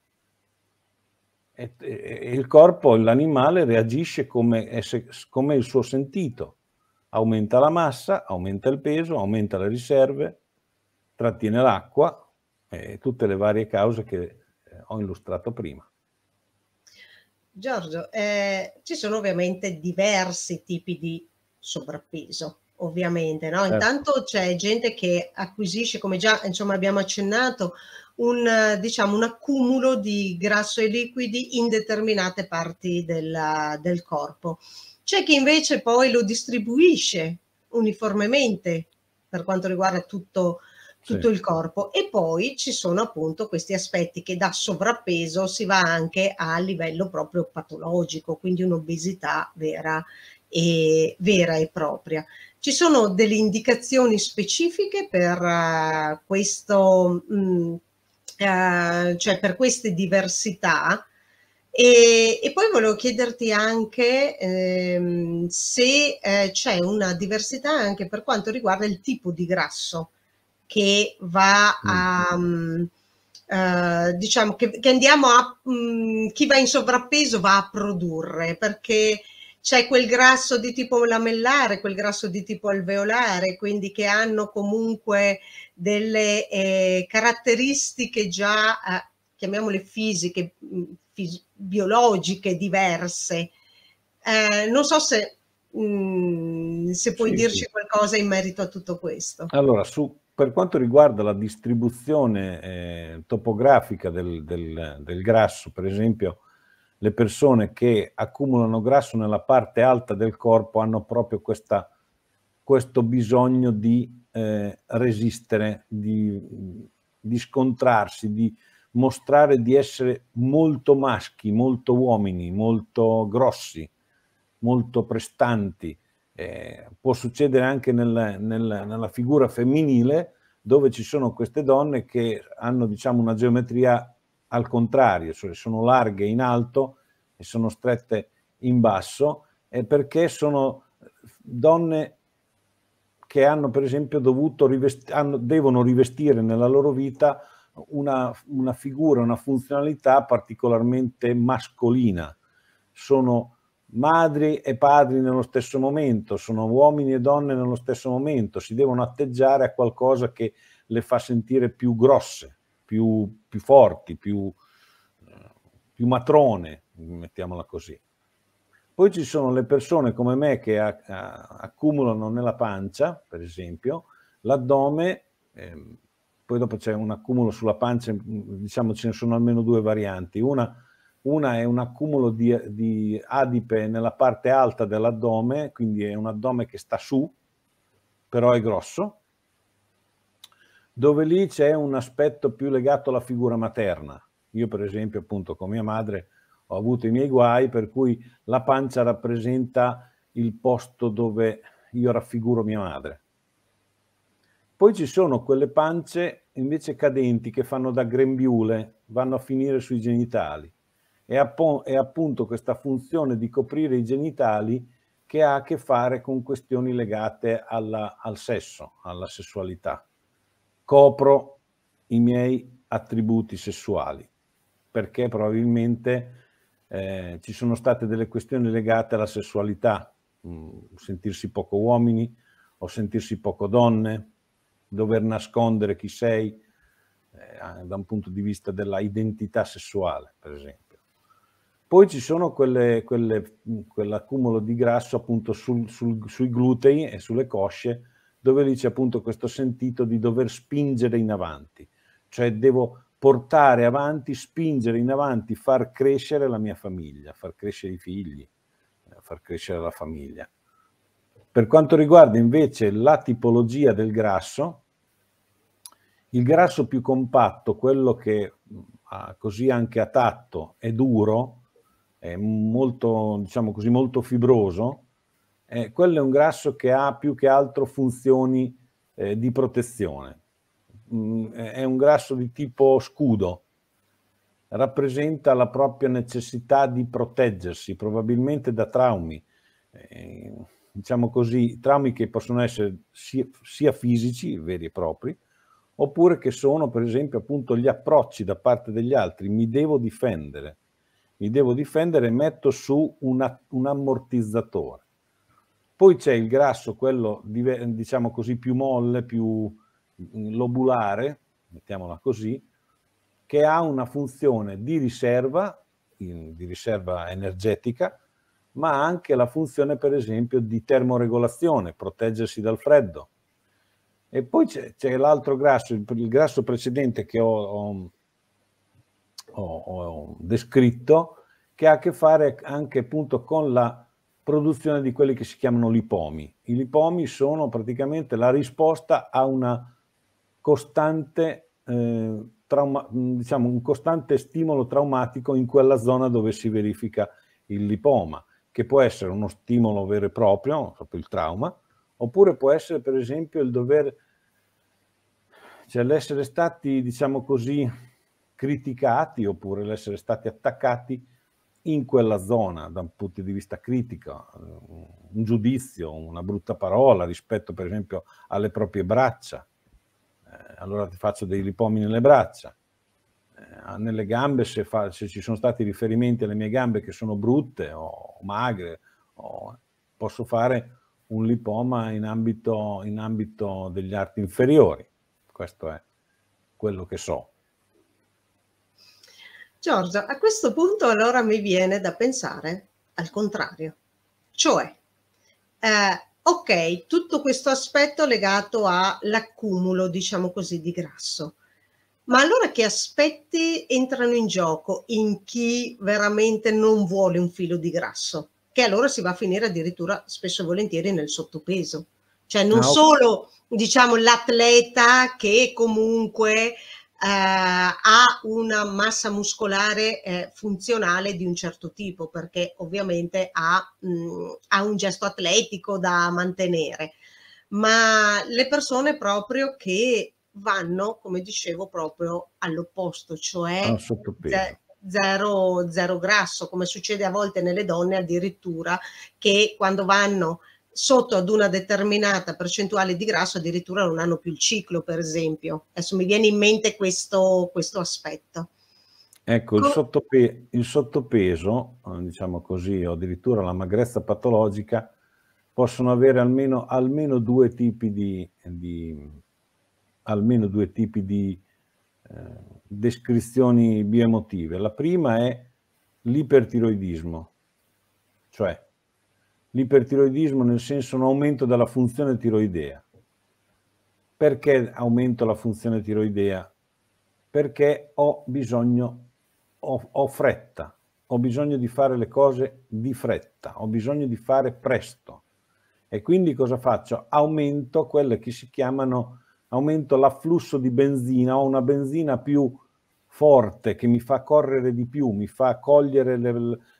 E, e, il corpo, l'animale reagisce come, eh, come il suo sentito, aumenta la massa, aumenta il peso, aumenta le riserve, trattiene l'acqua, e tutte le varie cause che eh, ho illustrato prima.
Giorgio, eh, ci sono ovviamente diversi tipi di sovrappeso ovviamente. No? Certo. Intanto c'è gente che acquisisce, come già insomma, abbiamo accennato, un, diciamo, un accumulo di grasso e liquidi in determinate parti della, del corpo. C'è chi invece poi lo distribuisce uniformemente per quanto riguarda tutto, tutto sì. il corpo e poi ci sono appunto questi aspetti che da sovrappeso si va anche a livello proprio patologico, quindi un'obesità vera e vera e propria. Ci sono delle indicazioni specifiche per, uh, questo, mh, mm, eh, uh, cioè per queste diversità e, e, poi volevo chiederti anche ehm, se eh, c'è una diversità anche per quanto riguarda il tipo di grasso che va a... Um, Uh, diciamo che, che, andiamo a mh, chi va in sovrappeso va a produrre perché c'è quel grasso di tipo lamellare, quel grasso di tipo alveolare, quindi che hanno comunque delle eh, caratteristiche già, eh, chiamiamole fisiche, mm, fisi biologiche diverse. Eh, non so se, mh, mm, se puoi sì, dirci sì. qualcosa in merito a tutto questo. Allora,
su, per quanto riguarda la distribuzione eh, topografica del, del, del grasso, per esempio, le persone che accumulano grasso nella parte alta del corpo hanno proprio questa, questo bisogno di eh, resistere, di, di scontrarsi, di mostrare di essere molto maschi, molto uomini, molto grossi, molto prestanti. Eh, può succedere anche nel, nel, nella figura femminile dove ci sono queste donne che hanno diciamo, una geometria al contrario, cioè sono larghe in alto e sono strette in basso, è eh, perché sono eh, donne che hanno per esempio dovuto rivest- hanno, devono rivestire nella loro vita una, una, figura, una funzionalità particolarmente mascolina. Sono madri e padri nello stesso momento, sono uomini e donne nello stesso momento, si devono atteggiare a qualcosa che le fa sentire più grosse più, più forti, più, più, matrone, mettiamola così. Poi ci sono le persone come me che a, a, accumulano nella pancia, per esempio, l'addome, eh, poi dopo c'è un accumulo sulla pancia, diciamo ce ne sono almeno due varianti. Una, una è un accumulo di, di adipe nella parte alta dell'addome, quindi è un addome che sta su, però è grosso, dove lì c'è un aspetto più legato alla figura materna. Io per esempio appunto con mia madre ho avuto i miei guai per cui la pancia rappresenta il posto dove io raffiguro mia madre. Poi ci sono quelle pance invece cadenti che fanno da grembiule, vanno a finire sui genitali. È, appo- è appunto questa funzione di coprire i genitali che ha a che fare con questioni legate alla, al sesso, alla sessualità copro i miei attributi sessuali, perché probabilmente eh, ci sono state delle questioni legate alla sessualità, mh, mm, sentirsi poco uomini o sentirsi poco donne, dover nascondere chi sei eh, da un punto di vista della identità sessuale, per esempio. Poi ci sono quelle, quelle, mm, quell'accumulo di grasso appunto sul, sul, sui glutei e sulle cosce dove dice appunto questo sentito di dover spingere in avanti, cioè devo portare avanti, spingere in avanti, far crescere la mia famiglia, far crescere i figli, eh, far crescere la famiglia. Per quanto riguarda invece la tipologia del grasso, il grasso più compatto, quello che mm, così anche a tatto è duro, è molto, diciamo così, molto fibroso, eh, quello è un grasso che ha più che altro funzioni eh, di protezione. Mm, è un grasso di tipo scudo, rappresenta la propria necessità di proteggersi, probabilmente da traumi, eh, diciamo così, traumi che possono essere sia, sia, fisici, veri e propri, oppure che sono per esempio appunto gli approcci da parte degli altri, mi devo difendere, mi devo difendere e metto su una, un ammortizzatore. Poi c'è il grasso, quello diciamo così più molle, più mm, lobulare, mettiamola così, che ha una funzione di riserva, di riserva energetica, ma anche la funzione per esempio di termoregolazione, proteggersi dal freddo. E poi c'è, l'altro grasso, il, il, grasso precedente che ho, ho, ho, ho descritto, che ha a che fare anche appunto con la produzione di quelli che si chiamano lipomi. I lipomi sono praticamente la risposta a una costante, eh, trauma, diciamo, un costante stimolo traumatico in quella zona dove si verifica il lipoma, che può essere uno stimolo vero e proprio, proprio il trauma, oppure può essere per esempio il dover, cioè l'essere stati, diciamo così, criticati oppure l'essere stati attaccati in quella zona da un punto di vista critico, un giudizio, una brutta parola rispetto per esempio alle proprie braccia, eh, allora ti faccio dei lipomi nelle braccia, eh, nelle gambe se, fa, se, ci sono stati riferimenti alle mie gambe che sono brutte o magre, o, posso fare un lipoma in ambito, in ambito degli arti inferiori, questo è quello che so.
Giorgio, a questo punto allora mi viene da pensare al contrario, cioè, eh, ok, tutto questo aspetto legato all'accumulo, diciamo così, di grasso, ma allora che aspetti entrano in gioco in chi veramente non vuole un filo di grasso? Che allora si va a finire addirittura spesso e volentieri nel sottopeso. Cioè non no. solo diciamo l'atleta che comunque eh, ha una massa muscolare eh, funzionale di un certo tipo, perché ovviamente ha, mh, mm, ha un gesto atletico da mantenere, ma le persone proprio che vanno, come dicevo, proprio all'opposto, cioè zero, zero grasso, come succede a volte nelle donne addirittura, che quando vanno sotto ad una determinata percentuale di grasso addirittura non hanno più il ciclo, per esempio. Adesso mi viene in mente questo, questo aspetto.
Ecco, il, sottope il, sottopeso, eh, diciamo così, o addirittura la magrezza patologica, possono avere almeno, almeno due tipi di, di, almeno due tipi di eh, descrizioni biemotive. La prima è l'ipertiroidismo, cioè l'ipertiroidismo nel senso un aumento della funzione tiroidea. Perché aumento la funzione tiroidea? Perché ho bisogno, ho, ho fretta, ho bisogno di fare le cose di fretta, ho bisogno di fare presto. E quindi cosa faccio? Aumento quelle che si chiamano, aumento l'afflusso di benzina, ho una benzina più forte che mi fa correre di più, mi fa cogliere le,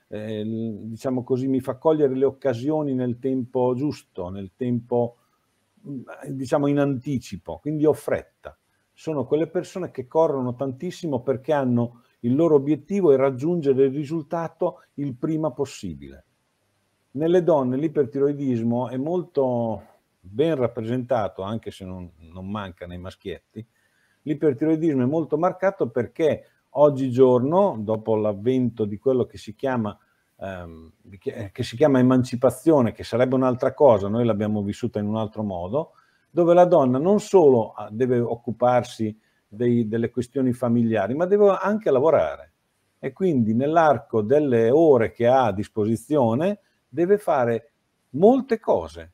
eh, diciamo così, mi fa cogliere le occasioni nel tempo giusto, nel tempo mm, diciamo in anticipo, quindi ho fretta. Sono quelle persone che corrono tantissimo perché hanno il loro obiettivo è raggiungere il risultato il prima possibile. Nelle donne l'ipertiroidismo è molto ben rappresentato, anche se non, non manca nei maschietti, l'ipertiroidismo è molto marcato perché Oggigiorno, dopo l'avvento di quello che si chiama ehm, eh, che si chiama emancipazione, che sarebbe un'altra cosa, noi l'abbiamo vissuta in un altro modo, dove la donna non solo ah, deve occuparsi dei, delle questioni familiari, ma deve anche lavorare. E quindi nell'arco delle ore che ha a disposizione deve fare molte cose,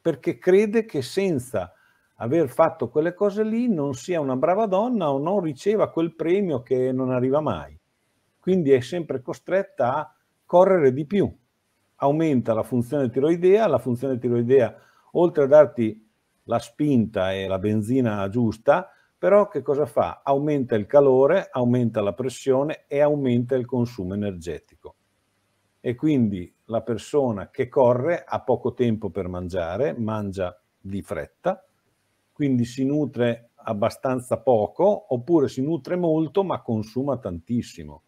perché crede che senza aver fatto quelle cose lì non sia una brava donna o non riceva quel premio che non arriva mai. Quindi è sempre costretta a correre di più. Aumenta la funzione tiroidea, la funzione tiroidea oltre a darti la spinta e la benzina giusta, però che cosa fa? Aumenta il calore, aumenta la pressione e aumenta il consumo energetico. E quindi la persona che corre ha poco tempo per mangiare, mangia di fretta, quindi si nutre abbastanza poco oppure si nutre molto ma consuma tantissimo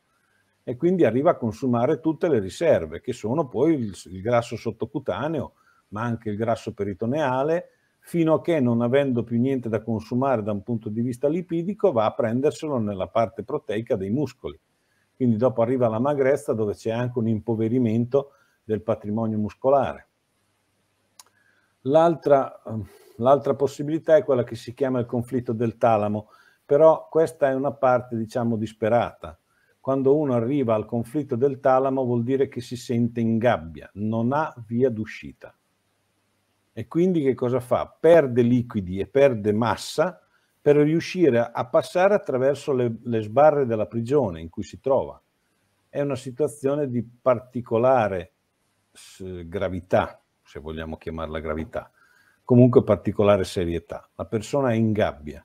e quindi arriva a consumare tutte le riserve che sono poi il, il grasso sottocutaneo ma anche il grasso peritoneale fino a che non avendo più niente da consumare da un punto di vista lipidico va a prenderselo nella parte proteica dei muscoli. Quindi dopo arriva la magrezza dove c'è anche un impoverimento del patrimonio muscolare. L'altra ehm, L'altra possibilità è quella che si chiama il conflitto del talamo, però questa è una parte, diciamo, disperata. Quando uno arriva al conflitto del talamo vuol dire che si sente in gabbia, non ha via d'uscita. E quindi che cosa fa? Perde liquidi e perde massa per riuscire a passare attraverso le, le sbarre della prigione in cui si trova. È una situazione di particolare gravità, se vogliamo chiamarla gravità comunque particolare serietà. La persona è in gabbia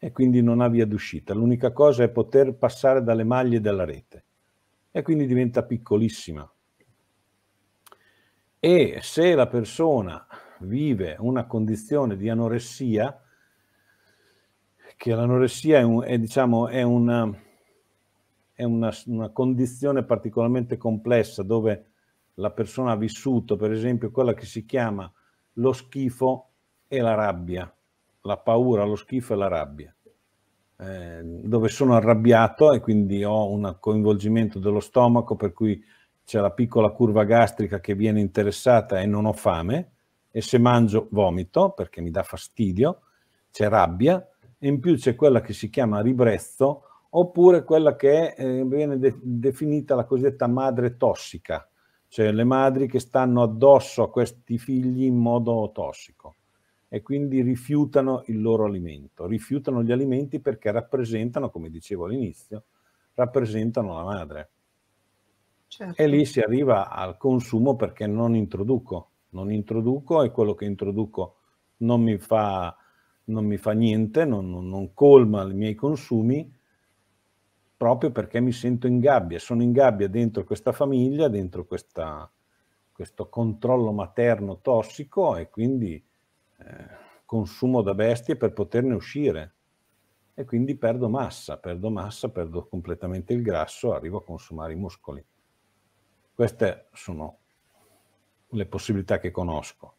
e quindi non ha via d'uscita. L'unica cosa è poter passare dalle maglie della rete e quindi diventa piccolissima. E se la persona vive una condizione di anoressia, che l'anoressia è, un, è, diciamo, è, una, è una, una condizione particolarmente complessa dove la persona ha vissuto, per esempio, quella che si chiama lo schifo e la rabbia, la paura, lo schifo e la rabbia, eh, dove sono arrabbiato e quindi ho un coinvolgimento dello stomaco per cui c'è la piccola curva gastrica che viene interessata e non ho fame e se mangio vomito perché mi dà fastidio, c'è rabbia e in più c'è quella che si chiama ribrezzo oppure quella che è, eh, viene de- definita la cosiddetta madre tossica, cioè le madri che stanno addosso a questi figli in modo tossico e quindi rifiutano il loro alimento, rifiutano gli alimenti perché rappresentano, come dicevo all'inizio, rappresentano la madre. Certo. E lì si arriva al consumo perché non introduco, non introduco e quello che introduco non mi fa, non mi fa niente, non, non, non colma i miei consumi proprio perché mi sento in gabbia, sono in gabbia dentro questa famiglia, dentro questa, questo controllo materno tossico e quindi eh, consumo da bestie per poterne uscire e quindi perdo massa, perdo massa, perdo completamente il grasso, arrivo a consumare i muscoli. Queste sono le possibilità che conosco.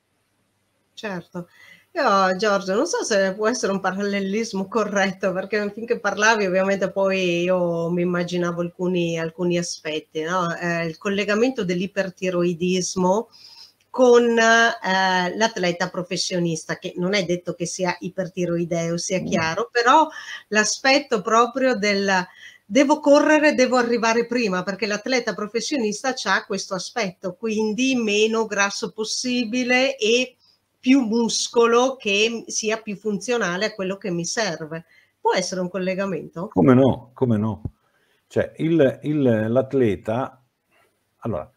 Certo, io, Giorgio, non so se può essere un parallelismo corretto, perché finché parlavi ovviamente poi io mi immaginavo alcuni, alcuni aspetti, no? eh, il collegamento dell'ipertiroidismo con eh, l'atleta professionista, che non è detto che sia ipertiroideo, sia mm. chiaro, però l'aspetto proprio del devo correre, devo arrivare prima, perché l'atleta professionista ha questo aspetto, quindi meno grasso possibile e più muscolo che sia più funzionale a quello che mi serve. Può essere un collegamento? Come
no, come no. Cioè, il, il, l'atleta, allora,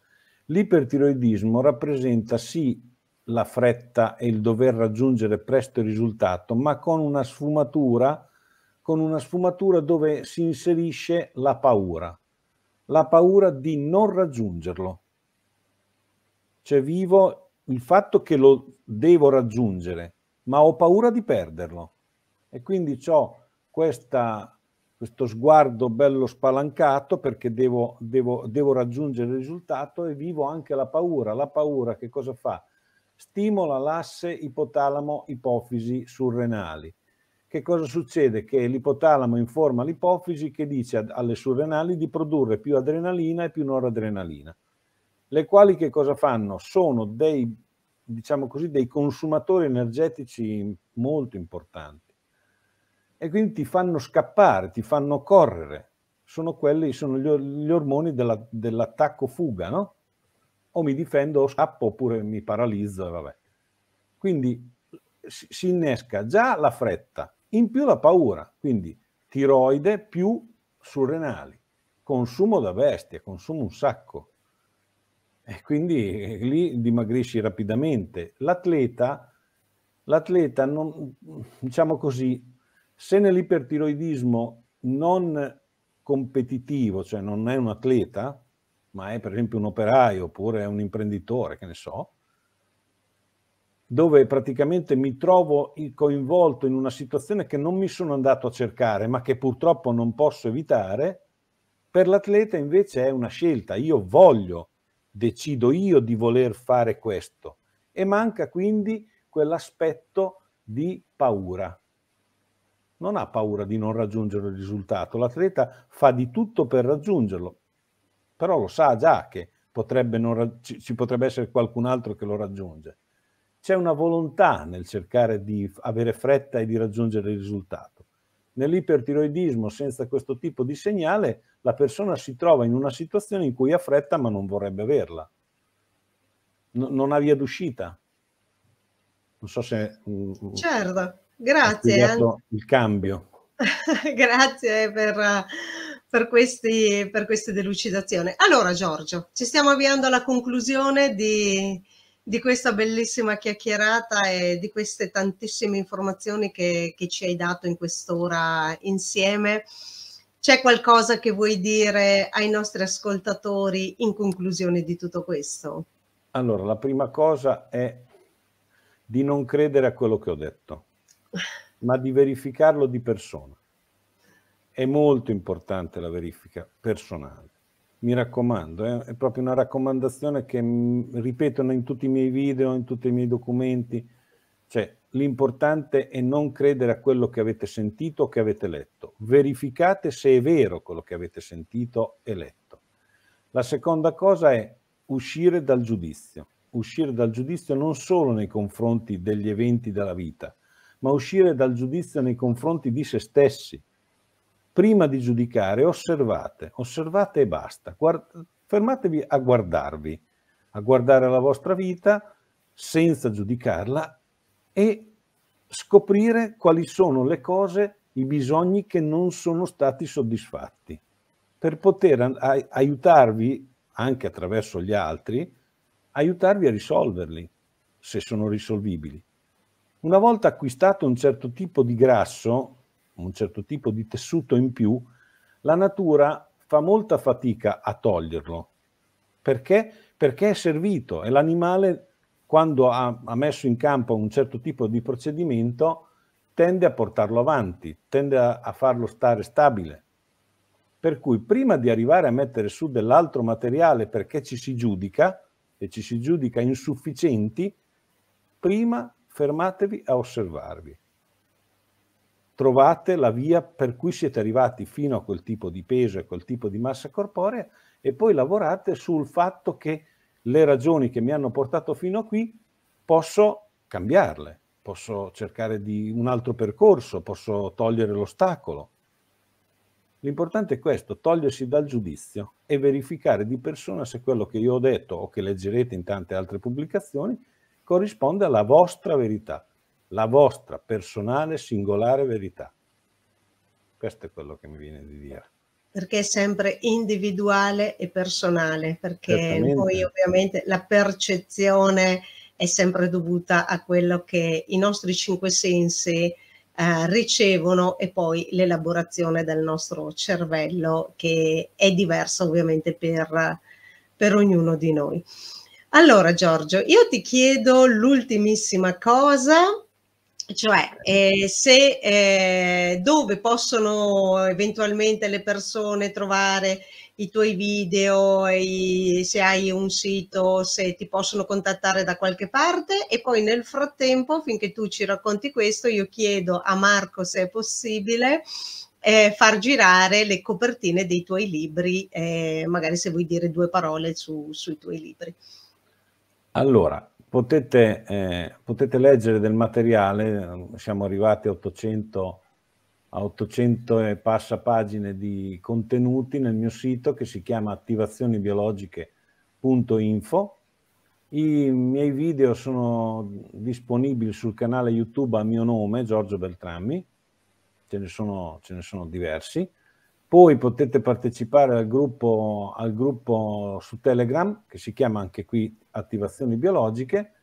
l'ipertiroidismo rappresenta sì la fretta e il dover raggiungere presto il risultato, ma con una sfumatura, con una sfumatura dove si inserisce la paura, la paura di non raggiungerlo. C'è cioè, vivo il fatto che lo devo raggiungere, ma ho paura di perderlo. E quindi ho questa, questo sguardo bello spalancato perché devo, devo, devo raggiungere il risultato e vivo anche la paura. La paura che cosa fa? Stimola l'asse ipotalamo-ipofisi surrenali. Che cosa succede? Che l'ipotalamo informa l'ipofisi che dice alle surrenali di produrre più adrenalina e più noradrenalina le quali che cosa fanno? Sono dei, diciamo così, dei consumatori energetici molto importanti e quindi ti fanno scappare, ti fanno correre. Sono quelli, sono gli, gli ormoni della, dell'attacco-fuga, no? O mi difendo o scappo oppure mi paralizzo e vabbè. Quindi si, si innesca già la fretta, in più la paura, quindi tiroide più surrenali, consumo da bestia, consumo un sacco. E quindi eh, lì dimagrisci rapidamente. L'atleta, l'atleta non, diciamo così, se nell'ipertiroidismo non competitivo, cioè non è un atleta, ma è per esempio un operaio oppure è un imprenditore, che ne so, dove praticamente mi trovo coinvolto in una situazione che non mi sono andato a cercare, ma che purtroppo non posso evitare, per l'atleta invece è una scelta. Io voglio decido io di voler fare questo e manca quindi quell'aspetto di paura. Non ha paura di non raggiungere il risultato, l'atleta fa di tutto per raggiungerlo, però lo sa già che potrebbe non, ci potrebbe essere qualcun altro che lo raggiunge. C'è una volontà nel cercare di avere fretta e di raggiungere il risultato. Nell'ipertiroidismo senza questo tipo di segnale la persona si trova in una situazione in cui ha fretta ma non vorrebbe averla. No, non ha via d'uscita. Non so se... Mm, mm,
certo, grazie. Eh.
Il cambio.
(laughs) grazie per, per, questi, per queste delucidazioni. Allora Giorgio, ci stiamo avviando alla conclusione di, di questa bellissima chiacchierata e di queste tantissime informazioni che, che ci hai dato in quest'ora insieme. C'è qualcosa che vuoi dire ai nostri ascoltatori in conclusione di tutto questo?
Allora, la prima cosa è di non credere a quello che ho detto, (laughs) ma di verificarlo di persona. È molto importante la verifica personale. Mi raccomando, eh, è proprio una raccomandazione che mm, ripetono in tutti i miei video, in tutti i miei documenti cioè, l'importante è non credere a quello che avete sentito o che avete letto. Verificate se è vero quello che avete sentito e letto. La seconda cosa è uscire dal giudizio. Uscire dal giudizio non solo nei confronti degli eventi della vita, ma uscire dal giudizio nei confronti di se stessi. Prima di giudicare, osservate, osservate e basta. Guard- fermatevi a guardarvi, a guardare la vostra vita senza giudicarla e scoprire quali sono le cose, i bisogni che non sono stati soddisfatti, per poter aiutarvi anche attraverso gli altri, aiutarvi a risolverli, se sono risolvibili. Una volta acquistato un certo tipo di grasso, un certo tipo di tessuto in più, la natura fa molta fatica a toglierlo. Perché? Perché è servito, e l'animale quando ha, ha messo in campo un certo tipo di procedimento, tende a portarlo avanti, tende a, a farlo stare stabile. Per cui prima di arrivare a mettere su dell'altro materiale perché ci si giudica e ci si giudica insufficienti, prima fermatevi a osservarvi. Trovate la via per cui siete arrivati fino a quel tipo di peso e quel tipo di massa corporea e poi lavorate sul fatto che le ragioni che mi hanno portato fino a qui, posso cambiarle, posso cercare di un altro percorso, posso togliere l'ostacolo. L'importante è questo, togliersi dal giudizio e verificare di persona se quello che io ho detto o che leggerete in tante altre pubblicazioni corrisponde alla vostra verità, la vostra personale singolare verità. Questo è quello che mi viene di dire
perché è sempre individuale e personale, perché Certamente. poi ovviamente la percezione è sempre dovuta a quello che i nostri cinque sensi eh, ricevono e poi l'elaborazione del nostro cervello che è diversa ovviamente per, per ognuno di noi. Allora Giorgio, io ti chiedo l'ultimissima cosa cioè, eh, se, eh, dove possono eventualmente le persone trovare i tuoi video, i, se hai un sito, se ti possono contattare da qualche parte e poi nel frattempo, finché tu ci racconti questo, io chiedo a Marco se è possibile eh, far girare le copertine dei tuoi libri, eh, magari se vuoi dire due parole su, sui tuoi libri.
Allora, Potete, eh, potete, leggere del materiale, siamo arrivati a 800, a 800 e passa pagine di contenuti nel mio sito che si chiama attivazionibiologiche.info. I miei video sono disponibili sul canale YouTube a mio nome, Giorgio Beltrammi, ce ne sono, ce ne sono diversi. Poi potete partecipare al gruppo, al gruppo su Telegram, che si chiama anche qui Attivazioni Biologiche.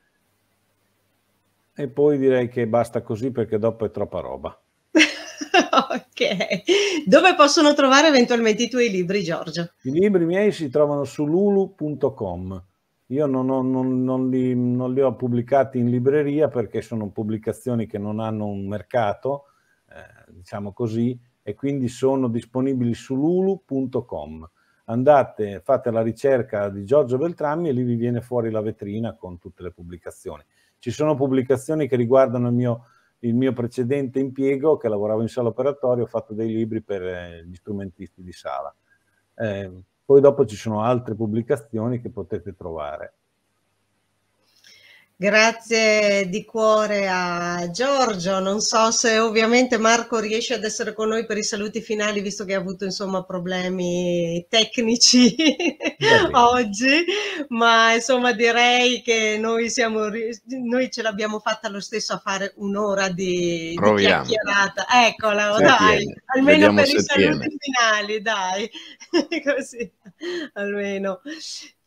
E poi direi che basta così perché dopo è troppa roba. (laughs)
ok. Dove possono trovare eventualmente i tuoi libri, Giorgio?
I libri miei si trovano su lulu.com. Io non, ho, non, non, li, non, li, ho pubblicati in libreria perché sono pubblicazioni che non hanno un mercato, eh, diciamo così, e quindi sono disponibili su lulu.com. Andate, fate la ricerca di Giorgio Beltrami e lì vi viene fuori la vetrina con tutte le pubblicazioni. Ci sono pubblicazioni che riguardano il mio, il mio precedente impiego, che lavoravo in sala operatoria, ho fatto dei libri per eh, gli strumentisti di sala. Eh, poi dopo ci sono altre pubblicazioni che potete trovare.
Grazie di cuore a Giorgio. Non so se ovviamente Marco riesce ad essere con noi per i saluti finali, visto che ha avuto insomma problemi tecnici (laughs) oggi, ma insomma direi che noi, siamo, noi ce l'abbiamo fatta lo stesso a fare un'ora di, di chiacchierata. Eccola, se dai, tiene. almeno Vediamo per i saluti tiene. finali, dai, (laughs) così almeno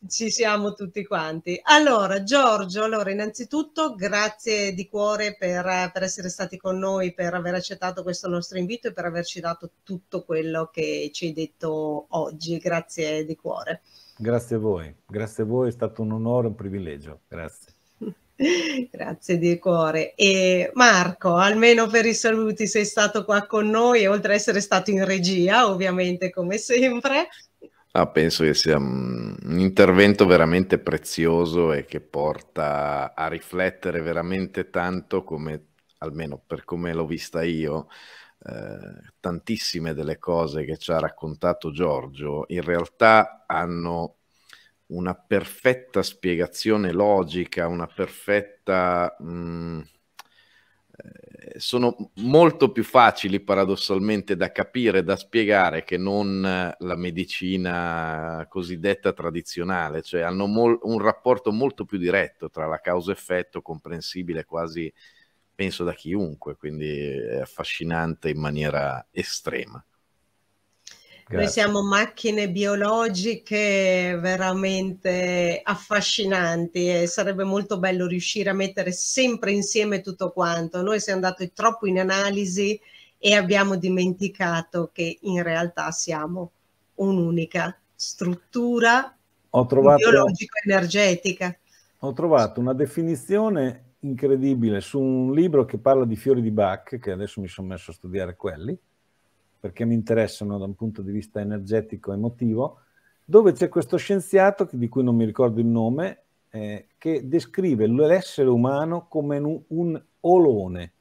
ci siamo tutti quanti. Allora, Giorgio, allora, innanzitutto grazie di cuore per, per, essere stati con noi, per aver accettato questo nostro invito e per averci dato tutto quello che ci hai detto oggi. Grazie di cuore.
Grazie a voi, grazie a voi, è stato un onore, un privilegio. Grazie.
(laughs) grazie di cuore. E Marco, almeno per i saluti sei stato qua con noi, oltre ad essere stato in regia, ovviamente come sempre,
Ah, penso che sia mm, un intervento veramente prezioso e che porta a riflettere veramente tanto come, almeno per come l'ho vista io, eh, tantissime delle cose che ci ha raccontato Giorgio in realtà hanno una perfetta spiegazione logica, una perfetta... Mh, mm, eh, sono molto più facili paradossalmente da capire, da spiegare che non eh, la medicina cosiddetta tradizionale, cioè hanno un rapporto molto più diretto tra la causa-effetto, comprensibile quasi, penso, da chiunque, quindi è affascinante in maniera estrema. Noi siamo
macchine biologiche veramente affascinanti e sarebbe molto bello riuscire a mettere sempre insieme tutto quanto. Noi siamo andati troppo in analisi e abbiamo dimenticato che in realtà siamo un'unica struttura trovato, biologico-energetica.
Ho trovato una definizione incredibile su un libro che parla di fiori di Bach, che adesso mi sono messo a studiare quelli, perché mi interessano da un punto di vista energetico e emotivo, dove c'è questo scienziato, di cui non mi ricordo il nome, eh, che descrive l'essere umano come un, olone,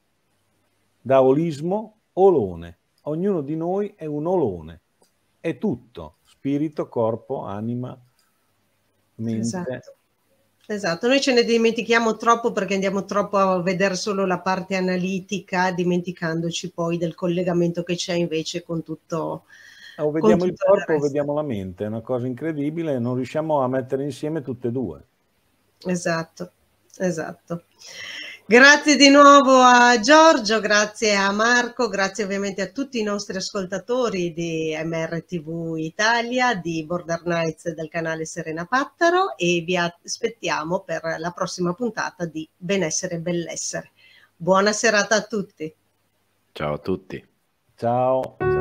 da olismo, olone. Ognuno di noi è un olone, è tutto, spirito, corpo, anima, mente. Esatto.
Esatto, noi ce ne dimentichiamo troppo perché andiamo troppo a vedere solo la parte analitica, dimenticandoci poi del collegamento che c'è invece con tutto. O vediamo il corpo o vediamo
la mente, è una cosa incredibile, non riusciamo a mettere insieme tutte e due.
Esatto, esatto. Grazie di nuovo a Giorgio, grazie a Marco, grazie ovviamente a tutti i nostri ascoltatori di MRTV Italia, di Border Nights del canale Serena Pattaro e vi aspettiamo per la prossima puntata di Benessere e Bellessere. Buona serata a tutti.
Ciao a tutti. Ciao.